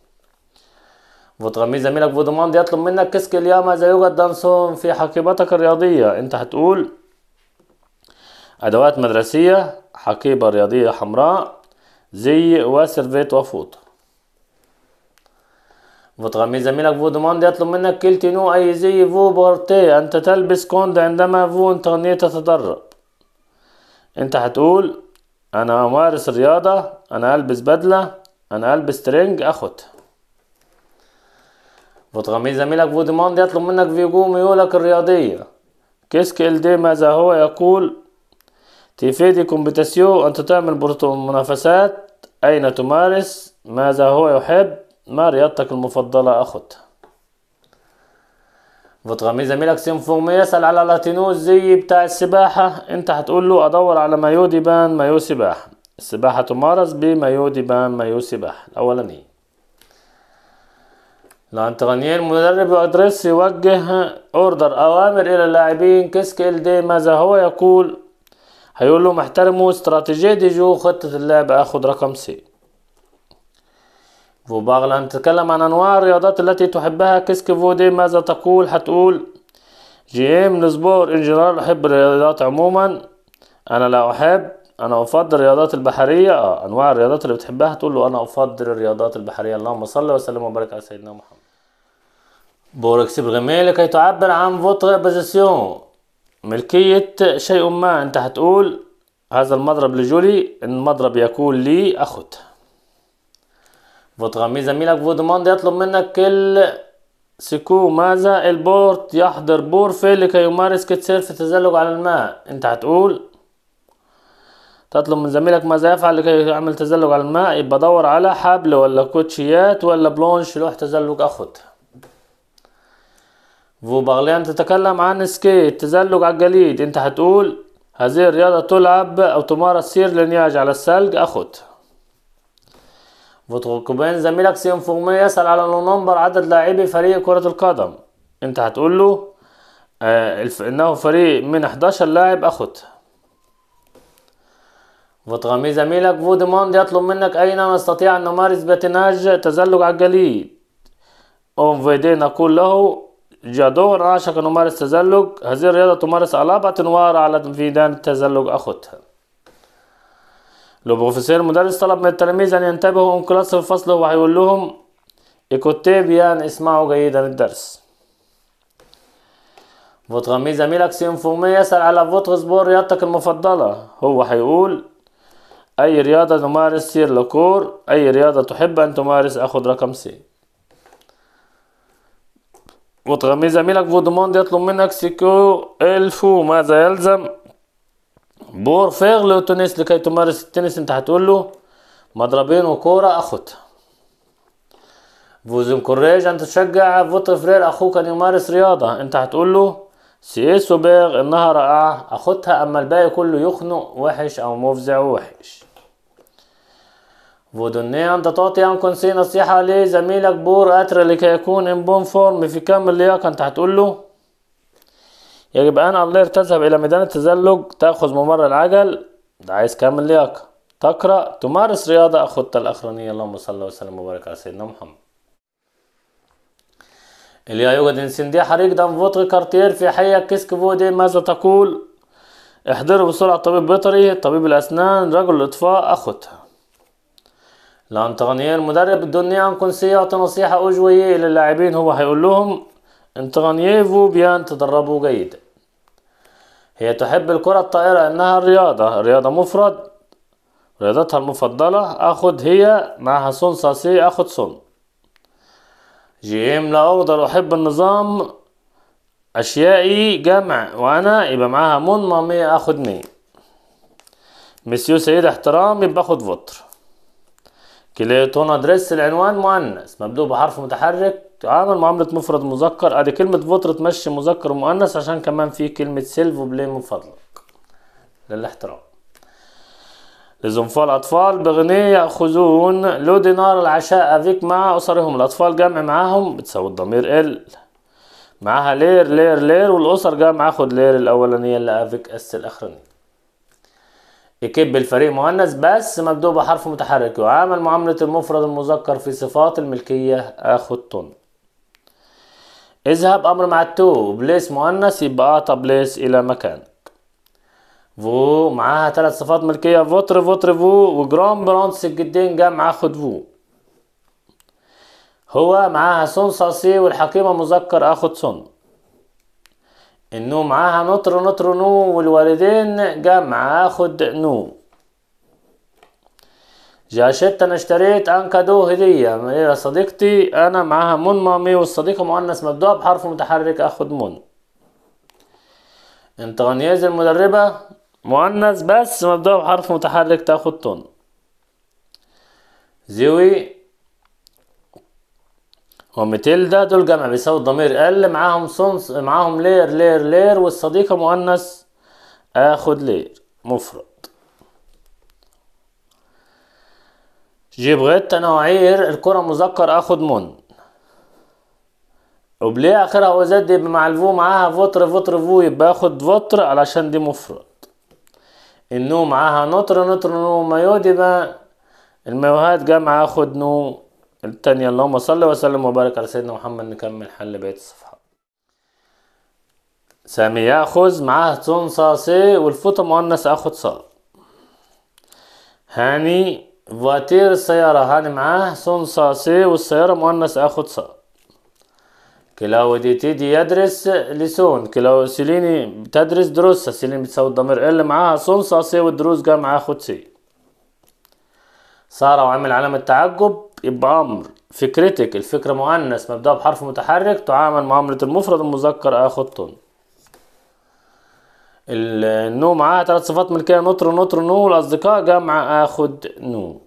فتغميه زميلك فودوماند يطلب منك كسك اليوم اذا يوجد دانسون في حقيبتك الرياضية انت هتقول ادوات مدرسية حقيبة رياضية حمراء زي وسيرفيت وفوطة فتغميه زميلك فودوماند يطلب منك نو اي زي فو بارتي انت تلبس كوند عندما فو انترنيه تتدرب انت هتقول انا امارس الرياضة انا البس بدلة انا البس ترينج اخد وتغميه زميلك فوديماند يطلب منك فيجو ميولك الرياضية كيل دي ماذا هو يقول تيفيدي كومبيتاسيو أنت تعمل منافسات أين تمارس ماذا هو يحب ما رياضتك المفضلة أخت فتغمي زميلك سيمفومي يسأل على لاتينو زي بتاع السباحة انت هتقول له ادور على مايو ديبان مايو سباحة السباحة تمارس بمايو ديبان مايو سباحة الأولانية لانتغنيير مدرب أدريس يوجه أوردر أوامر إلى اللاعبين ال دي ماذا هو يقول هيقول لهم احترموا استراتيجية دي جو خطة اللعب أخذ رقم سي فوباغلا تتكلم عن أنواع الرياضات التي تحبها كيسك فودي ماذا تقول هتقول جي ام السبور ان جنرال أحب الرياضات عموما أنا لا أحب أنا أفضل الرياضات البحرية آه، أنواع الرياضات اللي بتحبها تقول له أنا أفضل الرياضات البحرية اللهم صل وسلم وبارك على سيدنا محمد بوركسبرغمي لكي تعبر عن فوتر بوزيسيون ملكية شيء ما انت هتقول هذا المضرب لجولي المضرب يكون لي اخد فوتر غمي زميلك فودماند يطلب منك سكو ماذا البورت يحضر بورفي لكي يمارس كتسير في التزلج على الماء انت هتقول تطلب من زميلك ماذا يفعل لكي يعمل تزلج على الماء يبقى دور على حبل ولا كوتشيات ولا بلونش لوح تزلج اخد فو فوبارليان تتكلم عن سكيت تزلج على الجليد انت هتقول هذه الرياضة تلعب أو تمارس سير لنياج على الثلج اخت فوتروكوبين زميلك سينفورمي يسأل على نمبر عدد لاعبي فريق كرة القدم انت هتقول له آه انه فريق من 11 لاعب اخت فتغمي زميلك فو ديموند يطلب منك أين نستطيع أن نمارس باتناج تزلج على الجليد أون فيدي نقول له جادو عاشق نمارس تزلج هذه الرياضة تمارس على أربعة على فيدان التزلج أخوتها لو بروفيسور مدرس طلب من التلاميذ أن ينتبهوا أن كلاس في الفصل هو لهم إيكوتيبيان اسمعوا جيدا الدرس فوتر مي زميلك سينفومي يسأل على فوتر سبور رياضتك المفضلة هو هيقول أي رياضة تمارس سير لكور أي رياضة تحب أن تمارس أخذ رقم سي وتغمي زميلك فودموند يطلب منك سيكو الفو ماذا يلزم بور فيغ لو تنس لكي تمارس التنس انت هتقول له مضربين وكورة اخوتها فوز كوريج ان تشجع فوتر فرير اخوك ان يمارس رياضة انت هتقول له سي سوبيغ انها رائعة اخوتها اما الباقي كله يخنق وحش او مفزع وحش ودنيا أن تعطي عن كنسي نصيحة لزميلك بور أترى لكي يكون إن بون فورم في كم اللي أنت هتقول له يجب أن الله تذهب إلى ميدان التزلج تأخذ ممر العجل ده عايز كم لياقة تقرأ تمارس رياضة الخطة الأخرانية اللهم صل وسلم وبارك على سيدنا محمد اللي يوجد دي حريق دم فوتر كارتير في حي كيسك فودي ماذا تقول احضره بسرعة طبيب بيطري طبيب الأسنان رجل الإطفاء أخوتها لانتغانيير مدرب الدنيا ممكن يعطي نصيحة أجوية للاعبين هو هيقول لهم انتغانييفو بيان تدربوا جيد هي تحب الكرة الطائرة إنها الرياضة رياضة مفرد رياضتها المفضلة أخد هي معها سون ساسي أخد سون جي ام لا أقدر أحب النظام أشيائي جمع وأنا يبقى معاها مون مامي أخد مي مسيو سيد احترام يبقى أخد فطر كليتون ادريس العنوان مؤنث مبدوء بحرف متحرك تعامل معاملة مفرد مذكر ادي كلمة فوتر تمشي مذكر ومؤنث عشان كمان في كلمة سيلف وبلي من فضلك للاحترام لزنفال اطفال بغنية يأخذون لو دينار العشاء افيك مع أسرهم الأطفال جمع معاهم بتساوي الضمير ال معاها لير لير لير والأسر جمع آخد لير الأولانية اللي أفيك أس الأخرانية يكب الفريق مؤنث بس مكتوبة حرف متحرك يعامل معاملة المفرد المذكر في صفات الملكية أخد الطن اذهب امر مع التو بليس مؤنث يبقى اعطى بليس الى مكانك فو معاها ثلاث صفات ملكية فوتر فوتر فو وجرام برانس الجدين جمع أخد فو هو معاها سون صاصي والحقيبة مذكر اخد سون النو معاها نطر نطر نو والوالدين جمع اخد نو جاشت انا اشتريت ان كادو هدية يا صديقتي انا معاها من مامي والصديقة مؤنث مبدوء بحرف متحرك اخد من انت غنيز المدربة مؤنث بس مبدوء بحرف متحرك تاخد تون زوي وميتيلدا دول جمع بيساوي الضمير ال معاهم صنص معاهم لير لير لير والصديقة مؤنث اخد لير مفرد جيب انا وعير الكرة مذكر اخد من وبلي اخرها وزد يبقى مع الفو معاها فوتر فوتر فو يبقى اخد فوتر علشان دي مفرد النو معاها نطر نطر نو مايو بقى المايوهات جمع اخد نو التانية اللهم صل وسلم وبارك على سيدنا محمد نكمل حل بيت الصفحة سامي ياخذ معاه تون صا سي والفوطة مؤنث اخد صا هاني فواتير السيارة هاني معاه سون صا سي والسيارة مؤنث اخد صا كلاو دي دي يدرس لسون كلاو سيليني بتدرس دروسها سيليني بتساوي الضمير ال معاها صون صا سي والدروس جا معاها خد سي سارة وعمل علامة تعجب يبقى امر فكرتك الفكرة مؤنث مبدأ بحرف متحرك تعامل معاملة المفرد المذكر اخد الطن النو معاها ثلاث صفات ملكية نطر نطر نو الأصدقاء جمع آخد نو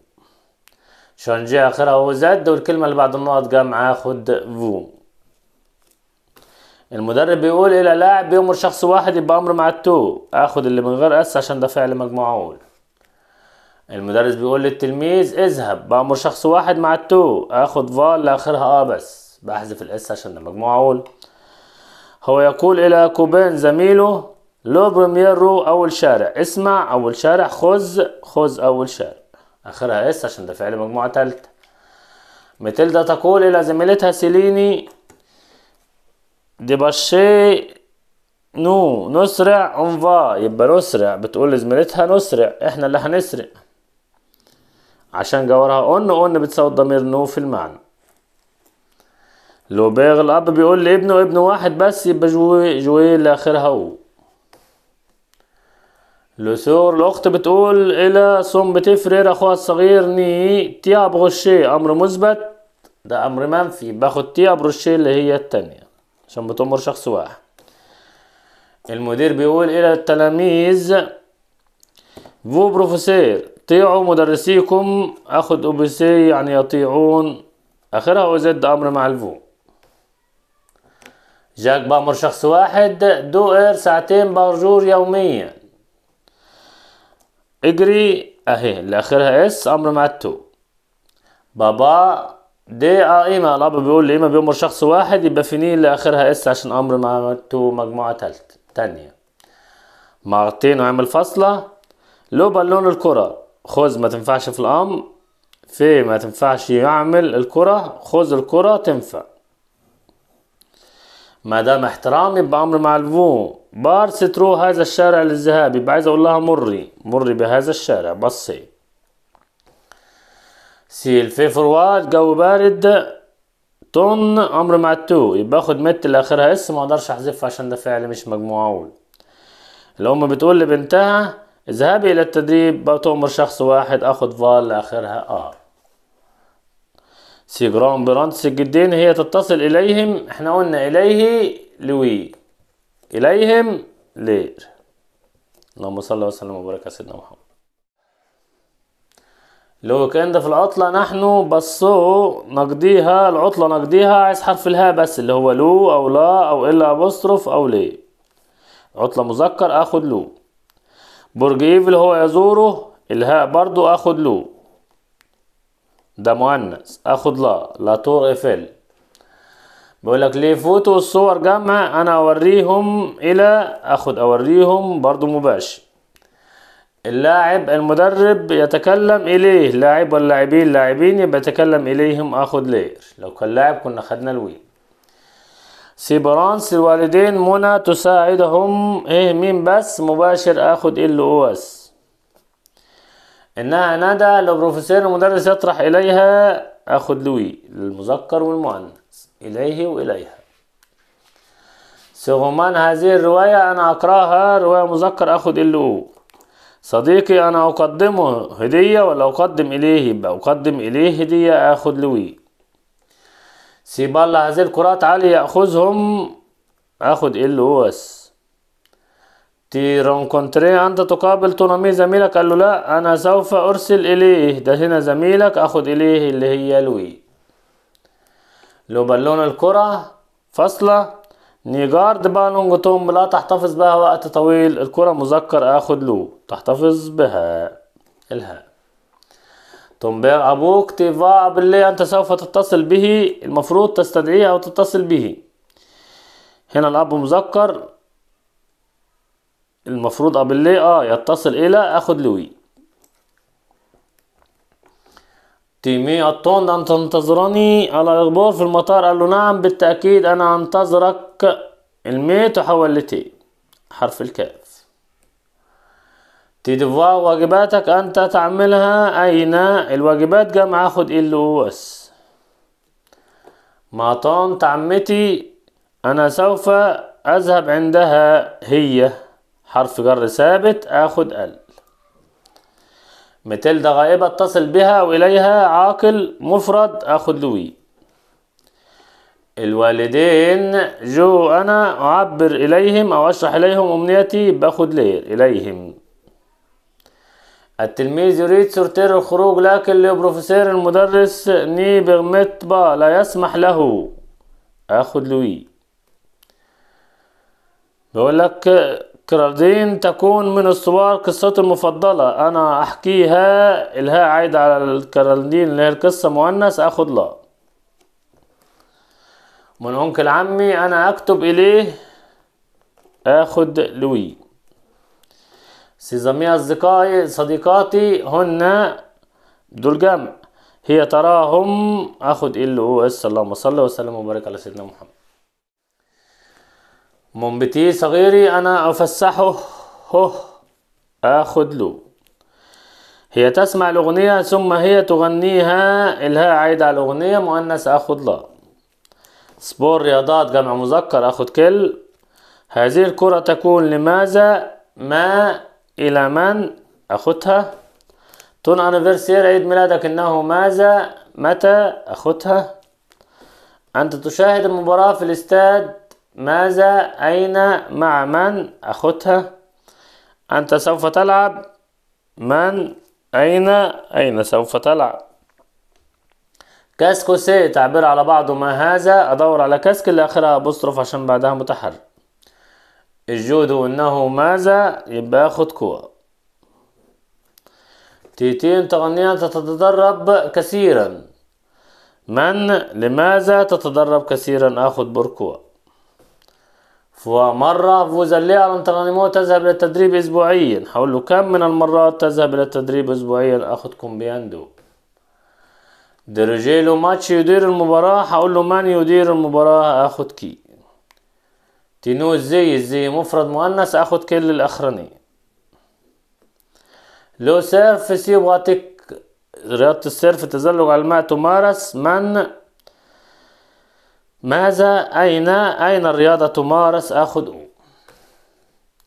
شانجي آخرها هو زد والكلمة اللي بعد النقط جمع آخد فو المدرب بيقول إلى لاعب بيمر شخص واحد يبقى أمر مع التو آخد اللي من غير أس عشان ده فعل مجموعة أول المدرس بيقول للتلميذ اذهب بأمر شخص واحد مع التو اخد فال لاخرها اه بس بحذف الاس عشان المجموع اول هو يقول الى كوبين زميله لو بريمير رو اول شارع اسمع اول شارع خذ خذ اول شارع اخرها اس عشان ده فعل مجموعة تالتة متلدا تقول الى زميلتها سيليني دبشي نو نسرع اون يبقى نسرع بتقول لزميلتها نسرع احنا اللي هنسرق عشان جوارها اون اون بتساوي الضمير نو في المعنى لو بيغ الاب بيقول لابنه ابن واحد بس يبقى جوي جوي لاخرها او لوثور الاخت بتقول الى صم بتفرر اخوها الصغير ني تيا بغشي امر مثبت ده امر منفي باخد تيا بغشي اللي هي التانية عشان بتمر شخص واحد المدير بيقول الى التلاميذ فو بروفيسير طيعوا مدرسيكم أخذ أوبسي يعني يطيعون آخرها وزد أمر مع الفو جاك بأمر شخص واحد دوئر ساعتين بارجور يوميا اجري أهي اللي آخرها اس أمر مع التو بابا دي قائمة الأب بيقول لي ايما بيأمر شخص واحد يبقى في لاخرها اللي آخرها اس عشان أمر مع التو مجموعة تالت تانية مرتين وعمل فصلة لو بالون الكرة خذ ما تنفعش في الامر في ما تنفعش يعمل الكرة خذ الكرة تنفع ما دام احترامي بأمر الفو بارس ترو هذا الشارع للذهاب يبقى عايز اقول لها مري مري بهذا الشارع بصي سيل في فرواد جو بارد تون امر مع التو يبقى اخد مت لاخرها اس ما اقدرش احذفها عشان ده فعل مش مجموعه اول الام بتقول لبنتها ذهابي إلى التدريب بتؤمر شخص واحد أخذ فال لآخرها آر آه. سيجرام برانس الجدين هي تتصل إليهم إحنا قلنا إليه لوي إليهم لير اللهم صل وسلم وبارك على سيدنا محمد لو كان في العطلة نحن بصو نقضيها العطلة نقضيها عايز حرف الها بس اللي هو لو أو لا أو إلا أبوستروف أو ليه عطلة مذكر آخد لو برج ايفل هو يزوره الهاء برضو اخد له ده مؤنث اخد لا لا تور ايفل بيقول لك ليه فوتو الصور جمع انا اوريهم الى اخد اوريهم برضو مباشر اللاعب المدرب يتكلم اليه لاعب واللاعبين لاعبين يبقى يتكلم اليهم اخد لير لو كان لاعب كنا خدنا الويل سيبرانس الوالدين منى تساعدهم ايه مين بس مباشر اخد ال او اس انها ندى لبروفيسور المدرس يطرح اليها اخد لوي المذكر والمؤنث اليه واليها سغمان هذه الرواية انا اقراها رواية مذكر اخد ال او صديقي انا اقدمه هدية ولا اقدم اليه يبقى اقدم اليه هدية اخد لوي سيب الله هذه الكرات علي يأخذهم أخذ اس تي رونكونتري أنت تقابل تونامي زميلك قال له لا أنا سوف أرسل إليه ده هنا زميلك أخذ إليه اللي هي لوي لو بالون الكرة فاصلة نيجارد بقى توم لا تحتفظ بها وقت طويل الكرة مذكر أخذ لو تحتفظ بها الهاء تنبئ أبوك تيفا باللي أنت سوف تتصل به المفروض تستدعيه أو تتصل به هنا الأب مذكر المفروض اللي آه يتصل إلى أخد لوي تيمي أطون أن تنتظرني على إغبور في المطار قال له نعم بالتأكيد أنا أنتظرك الميت وحولتي حرف الكاف تدفع واجباتك انت تعملها اين الواجبات جمع اخد ال او اس مع تعمتي عمتي انا سوف اذهب عندها هي حرف جر ثابت اخد ال متلدا غائبة اتصل بها وإليها عاقل مفرد أخد لوي الوالدين جو أنا أعبر إليهم أو أشرح إليهم أمنيتي باخد لير إليهم التلميذ يريد سورتير الخروج لكن لبروفيسير المدرس ني بغمتبا لا يسمح له اخد لوي بقول لك كرادين تكون من الصور قصته المفضلة انا احكيها الها عايدة على الكرادين اللي هي القصة مؤنث اخد لا من انكل عمي انا اكتب اليه اخد لوي سي زمي أصدقائي صديقاتي هن دول جمع هي تراهم اخد ال او اس اللهم صل وسلم وبارك على سيدنا محمد منبتي صغيري انا افسحه اخد له هي تسمع الاغنية ثم هي تغنيها الهاء عايدة على الاغنية مؤنث اخد لا سبور رياضات جمع مذكر اخد كل هذه الكرة تكون لماذا ما إلى من أخذها تون أنيفرسير عيد ميلادك إنه ماذا متى أخذها أنت تشاهد المباراة في الاستاد ماذا أين مع من أخذها أنت سوف تلعب من أين أين سوف تلعب كاسكو سي تعبير على بعضه ما هذا أدور على كاسك اللي آخرها أبوستروف عشان بعدها متحرك الجود انه ماذا يبقى اخد قوة تيتين تغنيا تتدرب كثيرا من لماذا تتدرب كثيرا اخد مرة فمرة فوزلية على تغنمو تذهب للتدريب اسبوعيا حول كم من المرات تذهب للتدريب اسبوعيا اخد كومبياندو درجيلو ماتش يدير المباراة حقول له من يدير المباراة اخد كي تنو زي زي مفرد مؤنث اخد كل الاخرانية لو سيرف يبغى تك رياضة السيرف تزلج على الماء تمارس من ماذا أين أين الرياضة تمارس أخد أو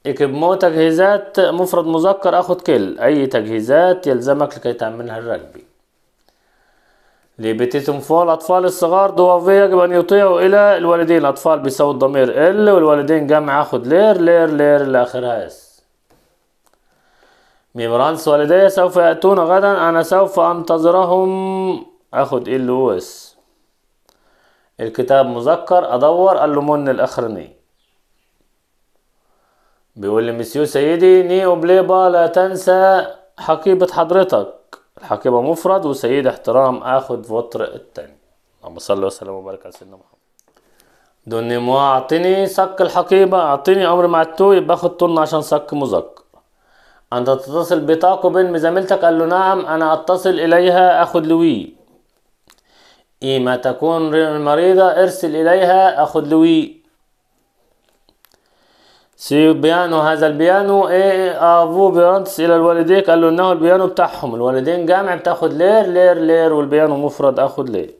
اكب مو تجهيزات مفرد مذكر أخد كل أي تجهيزات يلزمك لكي تعملها الرجبي لبتيتم فول الأطفال الصغار دوافي يجب أن يطيعوا إلى الوالدين الأطفال بصوت ضمير ال والوالدين جمع آخد لير لير لير لآخرها اس ميمرانس والدي سوف يأتون غدا أنا سوف أنتظرهم آخد ال و اس الكتاب مذكر أدور اللمون الأخرني بيقول لي مسيو سيدي ني أوبليبا لا تنسى حقيبة حضرتك الحقيبة مفرد وسيد احترام آخد وتر التاني اللهم صل وسلم وبارك على سيدنا محمد دوني مو أعطيني سك الحقيبة أعطيني أمر معتو يبقى آخد طن عشان سك مزق أنت تتصل بطاقة بين زميلتك قال له نعم أنا أتصل إليها أخد لوي إيما تكون المريضة ارسل إليها أخد لوي سي بيانو هذا البيانو ايه افو بيرانتس الى الوالدين قال له انه البيانو بتاعهم الوالدين جامع بتاخد لير لير لير والبيانو مفرد اخد لير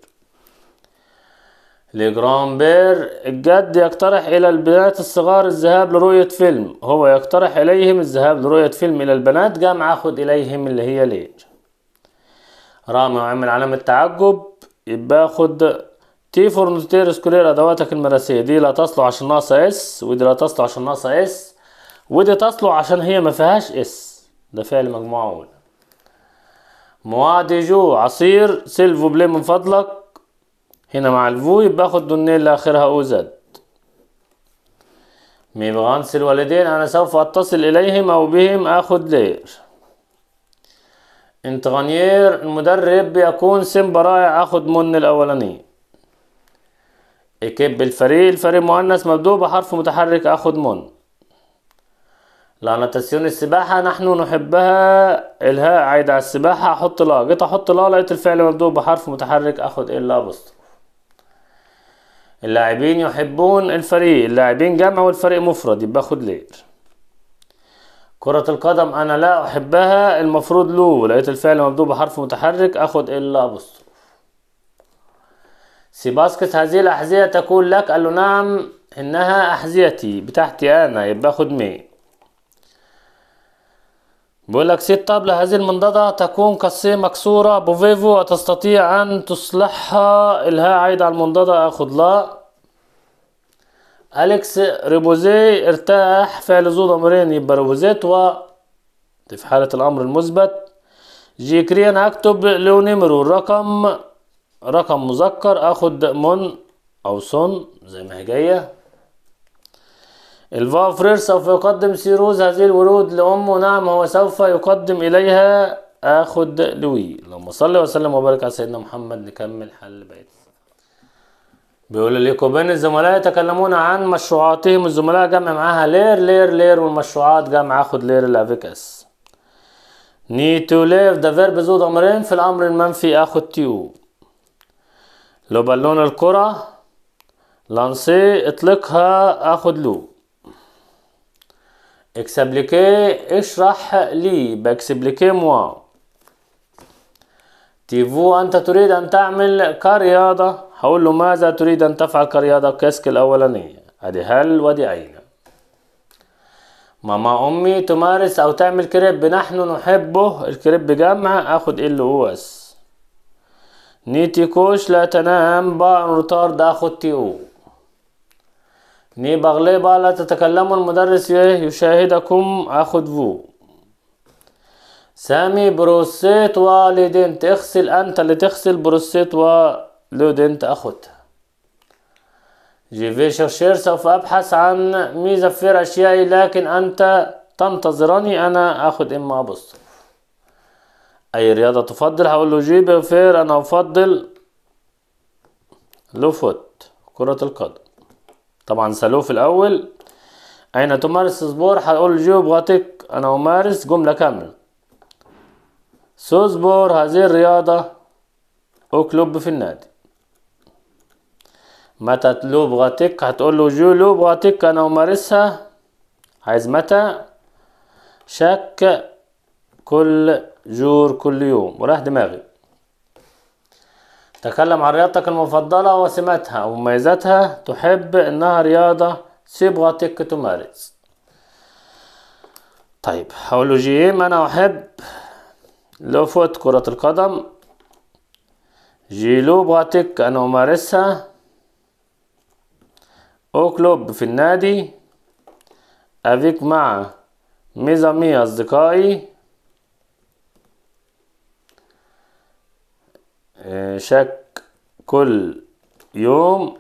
لجرام بير الجد يقترح الى البنات الصغار الذهاب لرؤية فيلم هو يقترح اليهم الذهاب لرؤية فيلم الى البنات جامع اخد اليهم اللي هي لير رامي وعمل علامة تعجب يبقى اخد تي فورنتير سكوير ادواتك المراسيه دي لا تصلوا عشان ناقصه اس ودي لا تصلوا عشان ناقصه اس ودي تصلوا عشان هي ما فيهاش اس ده فعل مجموعه اولى جو عصير سيلفو بلي من فضلك هنا مع الفو يبقى اخد دونيل لاخرها او زد ميبغانس الوالدين انا سوف اتصل اليهم او بهم اخد لير انت انتغانير المدرب بيكون سيمبا رائع اخد من الاولانيه اكب الفريق الفريق مؤنث مبدوء بحرف متحرك اخد من لانتاسيون السباحة نحن نحبها الهاء عايد على السباحة احط لا جيت احط لا لقيت الفعل مبدوء بحرف متحرك اخد ايه لا بسطر اللاعبين يحبون الفريق اللاعبين جمع والفريق مفرد يبقى اخد لير كرة القدم انا لا احبها المفروض لو لقيت الفعل مبدوء بحرف متحرك اخد الا إيه بسطر سي باسكت هذه الأحذية تقول لك قال له نعم إنها أحذيتي بتاعتي أنا يبقى خد مي بقول لك ست طبل هذه المنضدة تكون قصية مكسورة بوفيفو وتستطيع أن تصلحها إلها عيد على المنضدة أخد لا أليكس ريبوزي ارتاح فعل زود أمرين يبقى ريبوزيت و في حالة الأمر المثبت جي كريان لو لونيمرو الرقم رقم مذكر اخد من او سن زي ما هي جايه الفاو فرير سوف يقدم سيروز هذه الورود لأمه نعم هو سوف يقدم إليها آخد لوي اللهم صل وسلم وبارك على سيدنا محمد نكمل حل بيت بيقول كوبين الزملاء يتكلمون عن مشروعاتهم الزملاء جمع معاها لير لير لير والمشروعات جمع آخد لير الأفيك اس need to ده فيرب ذو امرين في الأمر المنفي آخد تيو لو بالون الكرة لانسي اطلقها اخد لو اكسبليكي اشرح لي باكسبليكي موا تيفو انت تريد ان تعمل كرياضة هقول له ماذا تريد ان تفعل كرياضة كاسك الاولانية ادي هل ودي اين ماما امي تمارس او تعمل كريب نحن نحبه الكريب جمع اخد ال او اس نيتيكوش لا تنام بانروتار او ني بغلي بالا تتكلم المدرس يشاهدكم أخذفو سامي بروسيت والدين اغسل أنت تغسل بروسيت والدين تأخذ جي شرشير سوف أبحث عن ميزة في أشيائي لكن أنت تنتظرني أنا أخذ إما أبسط أي رياضة تفضل هقول له جيب فير أنا أفضل لو فوت كرة القدم طبعا سألوه في الأول أين تمارس سبور هقول له جيب غاتيك أنا أمارس جملة كاملة سوزبور هذه الرياضة أو كلوب في النادي متى لو بغاتك هتقول له جو لو بغاتك أنا أمارسها عايز متى شك كل جور كل يوم وراح دماغي تكلم عن رياضتك المفضلة وسماتها ومميزاتها تحب انها رياضة سيبغتك تمارس طيب له جيم انا احب لوفوت كرة القدم جيلو بغتك انا امارسها او كلوب في النادي افيك مع ميزامي اصدقائي آه، شك كل يوم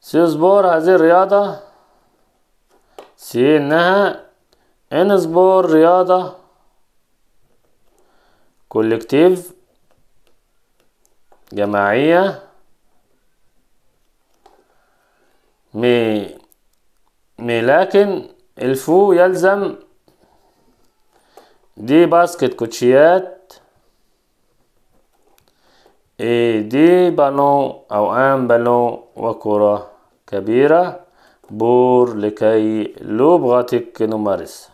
سيصبر هذه الرياضة سي إنها إنسبور رياضة كولكتيف جماعية مي مي لكن الفو يلزم دي باسكت كوتشيات اي دي بالون او ان بالون وكرة كبيرة بور لكي بغاتك نمارس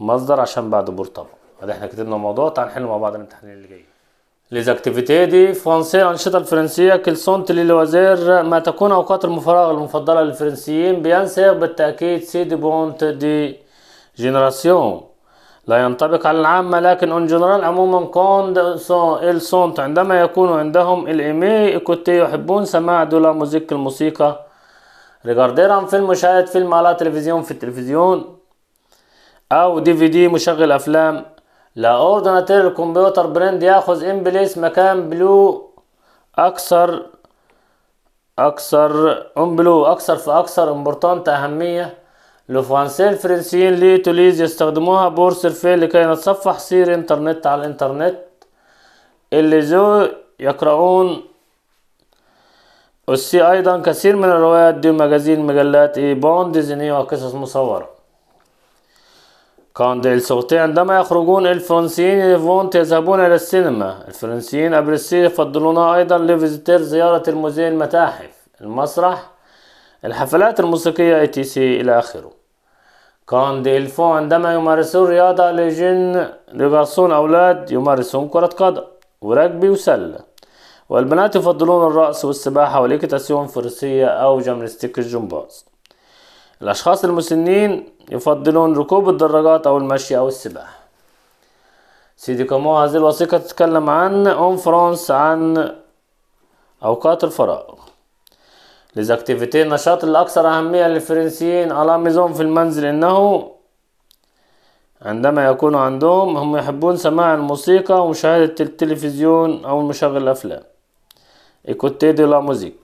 مصدر عشان بعد بور طبعا ادي احنا كتبنا الموضوع تعال نحله مع بعض الامتحانين اللي جايين ليز اكتيفيتي دي فرنسية الأنشطة الفرنسية كلسونت للوزير ما تكون أوقات المفراغ المفضلة للفرنسيين بينسيغ بالتأكيد سي دي بونت دي جينيراسيون لا ينطبق على العامة لكن اون جنرال عموما كوند سونت عندما يكون عندهم الإيمي كوتي يحبون سماع دولا موزيك الموسيقى ريغارديران فيلم مشاهد فيلم على تلفزيون في التلفزيون أو دي في دي مشغل أفلام لا أوردناتير الكمبيوتر برند ياخذ ان بليس مكان بلو أكثر أكثر أم بلو أكثر فأكثر امبورتانت أهمية الفرنسيين الفرنسيين توليز يستخدموها بورصة الفيل لكي نتصفح سير انترنت على الانترنت اللي زو يقرؤون السي ايضا كثير من الروايات دي مجازين مجلات اي بون ديزني وقصص مصورة كان ديل صوتي عندما يخرجون الفرنسيين فونت يذهبون إلى السينما الفرنسيين قبل يفضلونها يفضلون أيضا لفيزيتير زيارة الموزين المتاحف المسرح الحفلات الموسيقية اي تي سي إلى آخره كان ديلفو عندما يمارسون رياضة لجن لغرسون أولاد يمارسون كرة قدم وركبي وسلة والبنات يفضلون الرأس والسباحة والإكتاسيون فرسية أو جمرستيك الجمباز الأشخاص المسنين يفضلون ركوب الدراجات أو المشي أو السباحة سيدي كامو هذه الوثيقة تتكلم عن أون فرانس عن أوقات الفراغ اكتيفيتي النشاط الأكثر أهمية للفرنسيين على ميزون في المنزل إنه عندما يكون عندهم هم يحبون سماع الموسيقى ومشاهدة التلفزيون أو مشغل الأفلام إيكوتي دي لا موزيك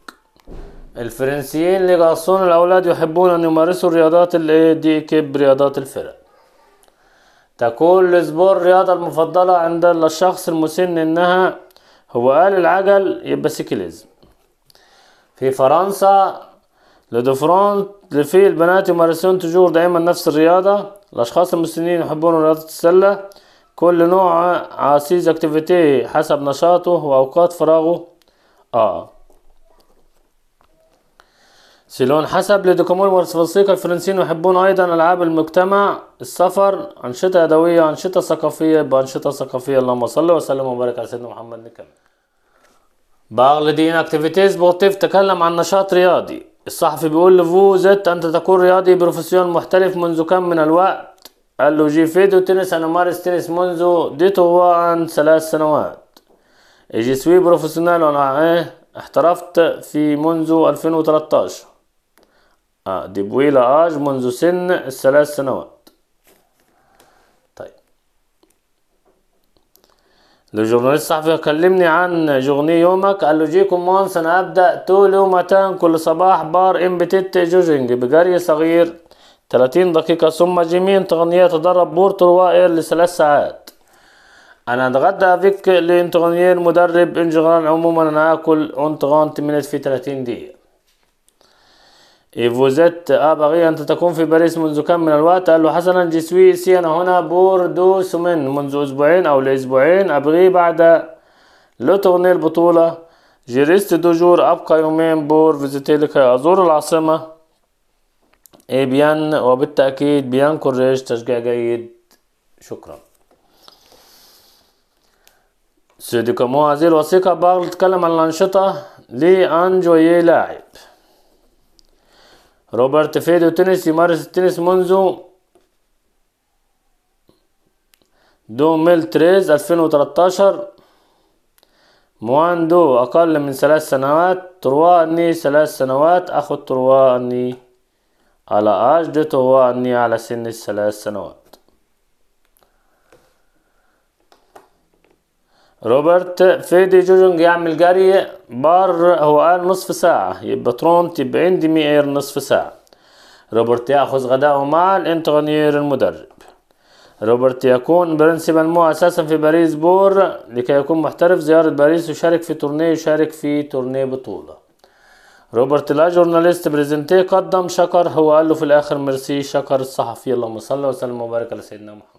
الفرنسيين ليغاصون الأولاد يحبون أن يمارسوا الرياضات دي كيب رياضات الفرق تكون لزبور الرياضة المفضلة عند الشخص المسن إنها هو قال العجل يبقى سيكليزم في فرنسا فرونت في البنات يمارسون تجور دائما نفس الرياضة الأشخاص المسنين يحبون رياضة السلة كل نوع عاسيز اكتيفيتي حسب نشاطه وأوقات فراغه آه سيلون حسب لدوكومون والموسيقى الفرنسيين يحبون أيضا ألعاب المجتمع السفر أنشطة يدوية أنشطة ثقافية بأنشطة ثقافية اللهم صل وسلم وبارك على سيدنا محمد نكمل بغلدين اكتيفيتيز بوتيف تكلم عن نشاط رياضي الصحفي بيقول لفو زت انت تكون رياضي بروفيسيون محترف منذ كم من الوقت قال له جي فيدو تنس انا مارس تنس منذ ديتو عن ثلاث سنوات جي سوي بروفيسيونال انا ايه احترفت في منذ 2013 اه دي بويلا اج منذ سن الثلاث سنوات الجورنالي الصحفي كلمني عن جورني يومك قال له جيكم مونس انا ابدا تولو متان كل صباح بار بتت جوجينج بقرية صغير 30 دقيقة ثم جيمين تغنية تدرب بورتو روائر لثلاث ساعات انا اتغدى فيك لانتغنيه المدرب انجغران عموما انا اكل انتغنت منت في 30 دقيقة إيفوزيت آه بغي أنت تكون في باريس منذ كم من الوقت قال له حسنا جسوي سي أنا هنا بوردو سومين منذ أسبوعين أو لأسبوعين أبغي بعد لو تغني البطولة جريست دو جور أبقى يومين بور فيزيتي لك أزور العاصمة إي بيان وبالتأكيد بيان كوريج تشجيع جيد شكرا سيدي كمو هذه الوثيقة بارل تتكلم عن الأنشطة لأنجوي لاعب روبرت فيدو تنس يمارس التنس منذ دو ميل تريز 2013 موان دو أقل من ثلاث سنوات ترواني ثلاث سنوات أخذ ترواني على أجد ترواني على سن الثلاث سنوات روبرت فيدي جوجونج يعمل جري بار هو قال نصف ساعة يبقى ترونت يبقى عندي مئير نصف ساعة روبرت يأخذ غداءه مع الانتغنيير المدرب روبرت يكون برنسبال أساسا في باريس بور لكي يكون محترف زيارة باريس وشارك في تورنيه يشارك في تورنيه بطولة روبرت لا جورناليست بريزنتي قدم شكر هو قال له في الآخر ميرسي شكر الصحفي اللهم صل وسلم وبارك على سيدنا محمد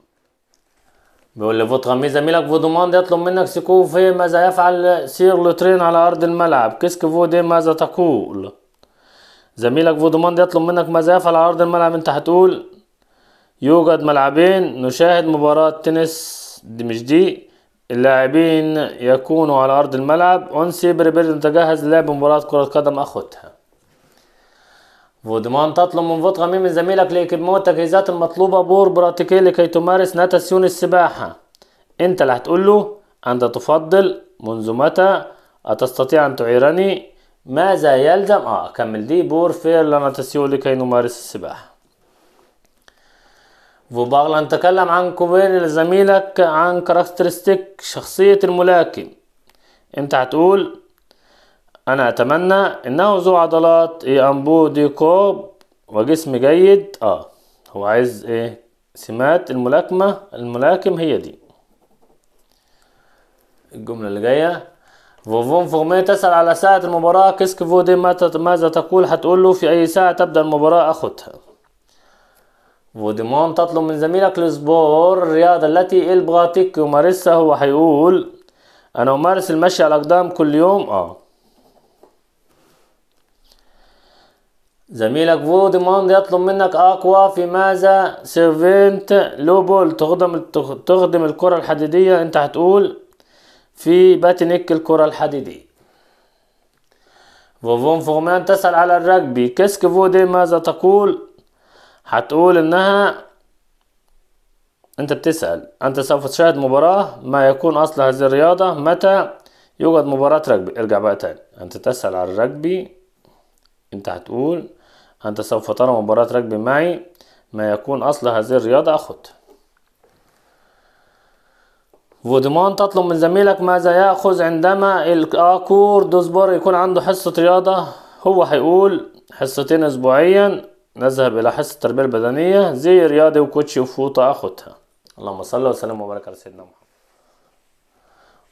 بيقول لفوتر مي زميلك فودوماند يطلب منك سكو في ماذا يفعل سير لوترين على أرض الملعب كيسك فودي ماذا تقول زميلك فودوماند يطلب منك ماذا يفعل على أرض الملعب أنت هتقول يوجد ملعبين نشاهد مباراة تنس دي مش دي اللاعبين يكونوا على أرض الملعب أنسي بريبير تجهز لعب مباراة كرة قدم أخوتها فودمان تطلب من فوت غميم زميلك لإكمام التجهيزات المطلوبة بور براتيكي لكي تمارس ناتاسيون السباحة أنت اللي هتقول له أنت تفضل منذ متى أتستطيع أن تعيرني ماذا يلزم آه أكمل دي بور فير لناتاسيون لكي نمارس السباحة فوباغلا نتكلم عن كوبين لزميلك عن كاركترستيك شخصية الملاكم انت هتقول انا اتمنى انه ذو عضلات ايه امبو دي كوب وجسم جيد اه هو عايز ايه سمات الملاكمة الملاكم هي دي الجملة اللي جاية فوفون فورمي تسأل على ساعة المباراة كيسك فو دي ماذا تقول هتقول له في أي ساعة تبدأ المباراة أخدها فوديمون تطلب من زميلك السبور الرياضة التي البغاتيك يمارسها هو هيقول أنا أمارس المشي على الأقدام كل يوم آه زميلك فو ديموند يطلب منك اقوى في ماذا سيرفنت لوبول تخدم تخدم الكرة الحديدية انت هتقول في باتنك الكرة الحديدية فوفون فورمان تسأل على الرجبي كيسك فو دي ماذا تقول هتقول انها انت بتسأل انت سوف تشاهد مباراة ما يكون اصل هذه الرياضة متى يوجد مباراة رجبي ارجع بقى تاني انت تسأل على الرجبي انت هتقول أنت سوف ترى مباراة ركب معي ما يكون أصل هذه الرياضة أخذ فودمان تطلب من زميلك ماذا يأخذ عندما الأكور دوزبور يكون عنده حصة رياضة هو هيقول حصتين أسبوعيا نذهب إلى حصة التربية البدنية زي رياضي وكوتشي وفوطة أخدها اللهم صل وسلم وبارك على سيدنا محمد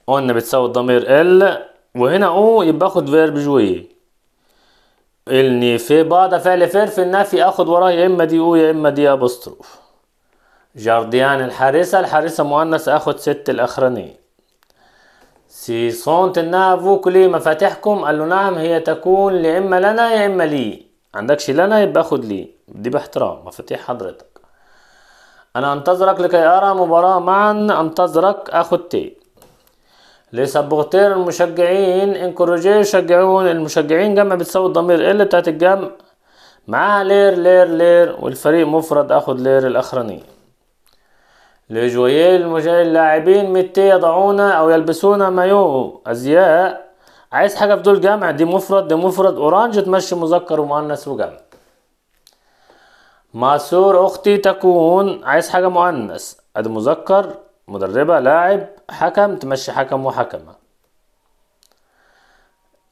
قلنا بتساوي الضمير ال وهنا او يبقى اخد فيرب جوي الني في بعض فعل فعل في النفي اخد وراه يا اما دي او يا اما دي ابوستروف جارديان الحارسة الحارسة مؤنث اخد ست الاخرانية سي صونت انها كلي مفاتيحكم قال له نعم هي تكون يا اما لنا يا اما لي عندكش لنا يبقى اخد لي دي باحترام مفاتيح حضرتك انا انتظرك لكي ارى مباراة معا انتظرك اخد تي لسبورتير المشجعين انكورجيه يشجعون المشجعين جمع بتساوي الضمير إيه ال بتاعت الجمع معاها لير لير لير والفريق مفرد اخد لير الاخرانية لجويل المشجعين اللاعبين متي يضعون او يلبسون مايو ازياء عايز حاجة في دول جمع دي مفرد دي مفرد اورانج تمشي مذكر ومؤنث وجمع ماسور اختي تكون عايز حاجة مؤنث ادي مذكر مدربة لاعب حكم تمشي حكم وحكمة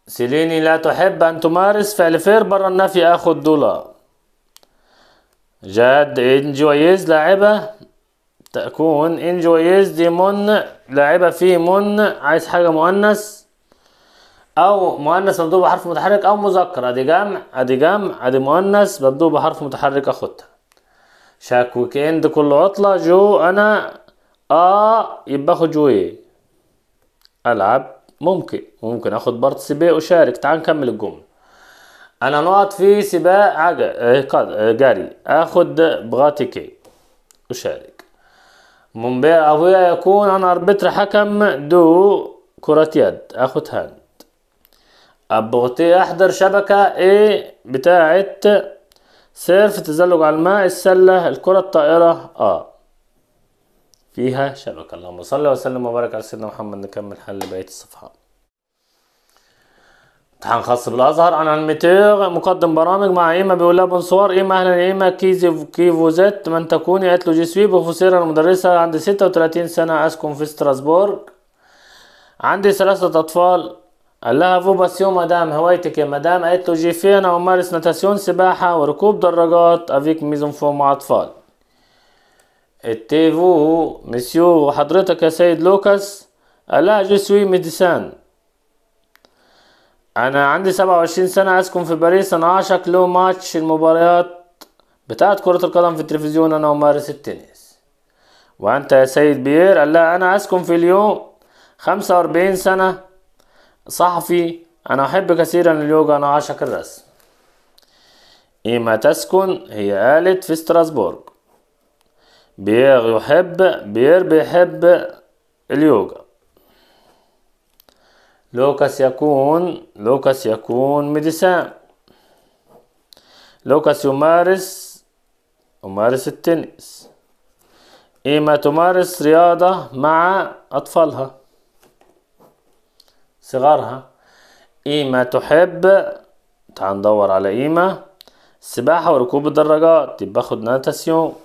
سيليني لا تحب أن تمارس فعل فير برا النفي آخذ دولار جاد إنجويز لاعبة تكون إنجويز دي من لاعبة في من عايز حاجة مؤنث أو مؤنث مبدوء بحرف متحرك أو مذكر أدي جمع أدي جمع أدي مؤنث مبدوء بحرف متحرك أخدها ويك إند كل عطلة جو أنا اه يبقى اخد جويه العب ممكن ممكن اخد بارت سباق وشارك تعال نكمل الجمله انا نقط في سباق عجل آه، آه، جري اخد بغاتيكي اشارك منبيع ابويا يكون انا اربتر حكم دو كرة يد اخد هاند ابغتي احضر شبكة ايه بتاعت سيرف تزلج على الماء السلة الكرة الطائرة اه فيها شبكة اللهم صل وسلم وبارك على سيدنا محمد نكمل حل بقية الصفحات امتحان خاص بالازهر عن الميتير مقدم برامج مع ايما بيقول لها بونسوار ايما اهلا ايما كيزي كيفوزات من تكوني قالت له جي سوي بروفيسيرة المدرسة عندي 36 سنة اسكن في ستراسبورغ عندي ثلاثة اطفال قال لها فو بس مدام هوايتك يا مدام قالت له جي في انا امارس ناتاسيون سباحة وركوب دراجات افيك ميزون فو مع اطفال التيفو مسيو حضرتك يا سيد لوكاس لا جو سوي ميديسان انا عندي 27 سنة اسكن في باريس انا اعشق لو ماتش المباريات بتاعت كرة القدم في التلفزيون انا امارس التنس وانت يا سيد بيير قال لا انا اسكن في اليوم 45 سنة صحفي انا احب كثيرا اليوجا انا اعشق الرسم ايما تسكن هي قالت في ستراسبورغ بيير يحب بير بيحب اليوغا لوكاس يكون لوكاس يكون ميديسان لوكاس يمارس يمارس التنس إيما تمارس رياضة مع أطفالها صغارها إيما تحب تعال ندور على إيما السباحة وركوب الدراجات يبقى خد ناتاسيون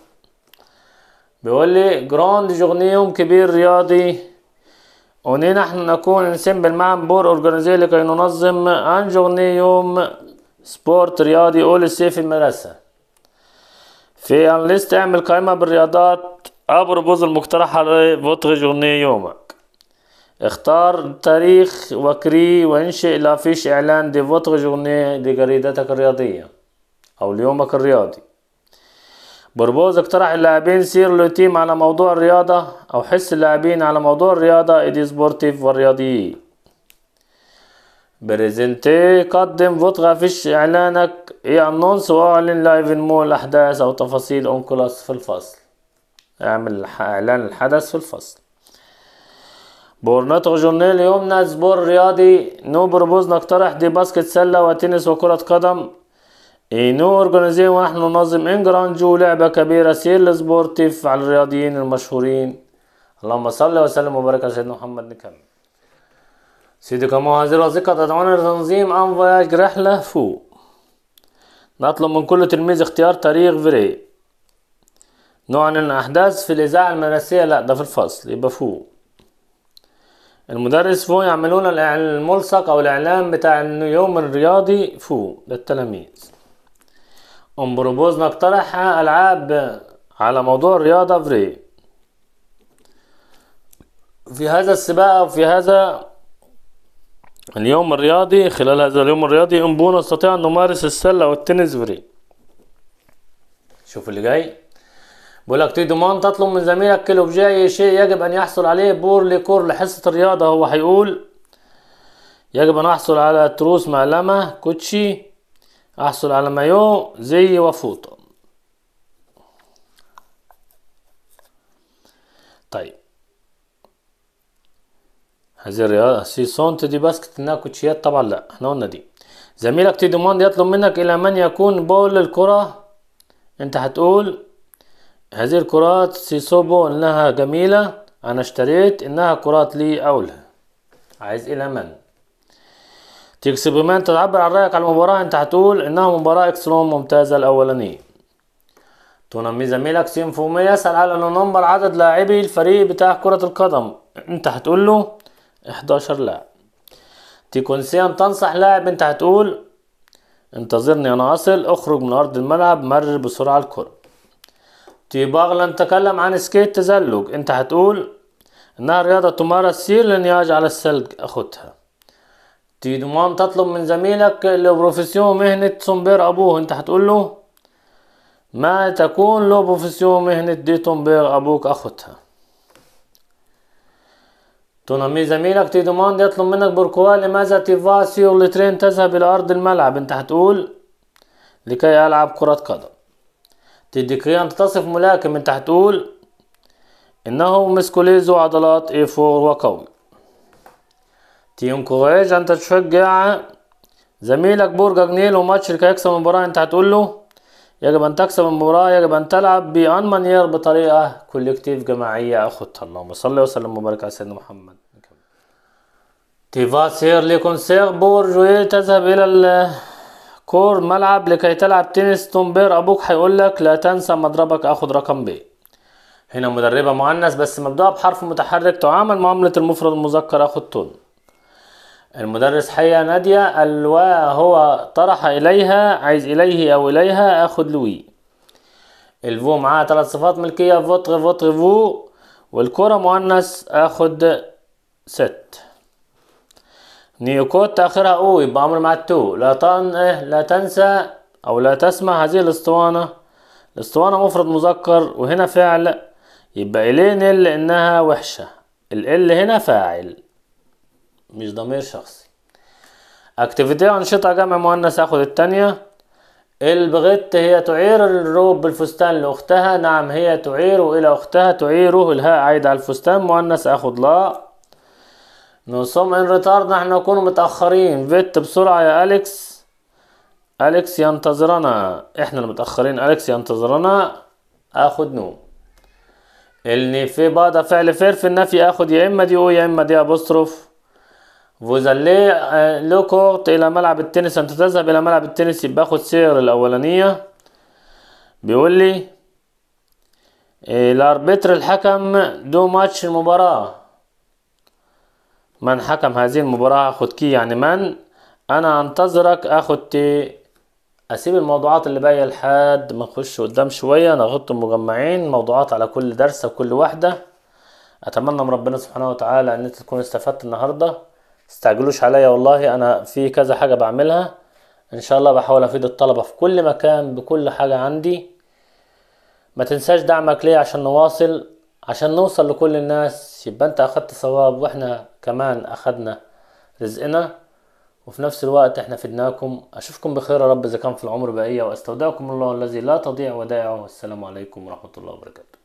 بيقول لي جراند جورنيوم كبير رياضي وني نحن نكون نسمبل معا بور اورجانيزي لكي ننظم ان جورنيوم سبورت رياضي اول السيف المدرسة في ان ليست اعمل قائمة بالرياضات بوز المقترحة لبطغ جورني يومك اختار تاريخ وكري وانشئ لافيش اعلان دي فوتغ جورني لجريدتك الرياضية او ليومك الرياضي بربوز اقترح اللاعبين سير لو تيم على موضوع الرياضة أو حس اللاعبين على موضوع الرياضة إيدي سبورتيف والرياضي بريزنتي قدم فوتغا فيش إعلانك إي أنونس وأعلن لايف مول أحداث أو تفاصيل أونكولاس في الفصل اعمل إعلان الحدث في الفصل بورناتو جورنيل يومنا سبور رياضي نو بربوز نقترح دي باسكت سلة وتنس وكرة قدم إينو أورجانيزيو ونحن ننظم جرانجو لعبة كبيرة سير سبورتيف على الرياضيين المشهورين اللهم صل وسلم وبارك على سيدنا محمد نكمل سيدي كما هذه الوظيفة تدعونا لتنظيم أن فواياج رحلة فوق نطلب من كل تلميذ اختيار تاريخ فري نوع من الأحداث في الإذاعة المدرسية لأ ده في الفصل يبقى فوق المدرس فوق يعملون الملصق أو الإعلان بتاع اليوم الرياضي فوق للتلاميذ ام بروبوز نقترح العاب على موضوع الرياضه فري في هذا السباق وفي هذا اليوم الرياضي خلال هذا اليوم الرياضي بونا نستطيع ان نمارس السله والتنس فري شوف اللي جاي بقول لك تيدمان تطلب من زميلك كيلو بجاي شيء يجب ان يحصل عليه بور ليكور لحصه الرياضه هو هيقول يجب ان احصل على تروس معلمه كوتشي احصل على مايو زي وفوطة طيب هذه الرياضة سي سونت دي باسكت انها كوتشيات طبعا لا احنا قلنا دي زميلك تي دوموند يطلب منك الى من يكون بول الكرة انت هتقول هذه الكرات سي بول انها جميلة انا اشتريت انها كرات لي اولها عايز الى من تكسب تعبر عن رايك على المباراة انت هتقول انها مباراة اكسلون ممتازة الاولانية تنمي زميلك سيمفومي يسأل على نمبر عدد لاعبي الفريق بتاع كرة القدم انت هتقول له 11 لاعب تيكونسيان تنصح لاعب انت هتقول انتظرني انا اصل اخرج من ارض الملعب مرر بسرعة الكرة باغلا تكلم عن سكيت تزلج انت هتقول انها رياضة تمارس سير لن يجعل الثلج اخدها تيجي تطلب من زميلك اللي بروفيسيون مهنة سومبير أبوه أنت حتقول له ما تكون لو بروفيسيون مهنة دي تومبير أبوك أختها تونامي زميلك تي يطلب منك بركوا لماذا تيفا سيور لترين تذهب إلى أرض الملعب أنت حتقول لكي ألعب كرة قدم تيديكريان تصف ملاكم أنت حتقول إنه مسكوليزو عضلات إيفور وقوي كوريج انت تشجع زميلك برج جنيل وماتشريكا هيكسب المباراة انت هتقول له يجب ان تكسب المباراة يجب ان تلعب بان مانير بطريقة كوليكتيف جماعية اخوتها اللهم صل وسلم وبارك على سيدنا محمد تيفا سير ليكونسير بورجوي تذهب الى الكور ملعب لكي تلعب تنس تومبير ابوك هيقول لك لا تنسى مضربك اخد رقم ب هنا مدربة مؤنث بس مبدأها بحرف متحرك تعامل معاملة المفرد المذكر اخد تون المدرس حيا نادية الوا هو طرح إليها عايز إليه أو إليها أخد لوي الفو معاه ثلاث صفات ملكية فوتغ فوتغ فو والكرة مؤنث أخد ست نيوكوت آخرها أو يبقى أمر مع التو لا تن إيه، لا تنسى أو لا تسمع هذه الأسطوانة الأسطوانة مفرد مذكر وهنا فعل يبقى إلين ال إنها وحشة ال هنا فاعل مش ضمير شخصي اكتيفيتي أنشطة جمع مؤنث أخد التانية البغت هي تعير الروب بالفستان لأختها نعم هي تعير إلى أختها تعيره الهاء عايد على الفستان مؤنث أخد لا نصوم إن ريتارد نحن نكون متأخرين فيت بسرعة يا أليكس أليكس ينتظرنا إحنا المتأخرين أليكس ينتظرنا آخد نوم النفي بعد فعل فير في النفي اخد يا اما دي او يا اما دي ابوستروف فوزاليه آه، لو كورت الى ملعب التنس انت تذهب الى ملعب التنس يبقى اخد سير الاولانيه بيقول لي آه، الاربتر الحكم دو ماتش المباراه من حكم هذه المباراه اخد كي يعني من انا انتظرك اخد تي اسيب الموضوعات اللي باقيه لحد ما نخش قدام شويه نغط مجمعين المجمعين موضوعات على كل درس وكل واحده اتمنى من ربنا سبحانه وتعالى ان انت تكون استفدت النهارده استعجلوش عليا والله انا في كذا حاجه بعملها ان شاء الله بحاول افيد الطلبه في كل مكان بكل حاجه عندي ما تنساش دعمك ليا عشان نواصل عشان نوصل لكل الناس يبقى انت اخدت ثواب واحنا كمان اخدنا رزقنا وفي نفس الوقت احنا فدناكم اشوفكم بخير يا رب اذا كان في العمر بقيه واستودعكم الله الذي لا تضيع ودائعه والسلام عليكم ورحمه الله وبركاته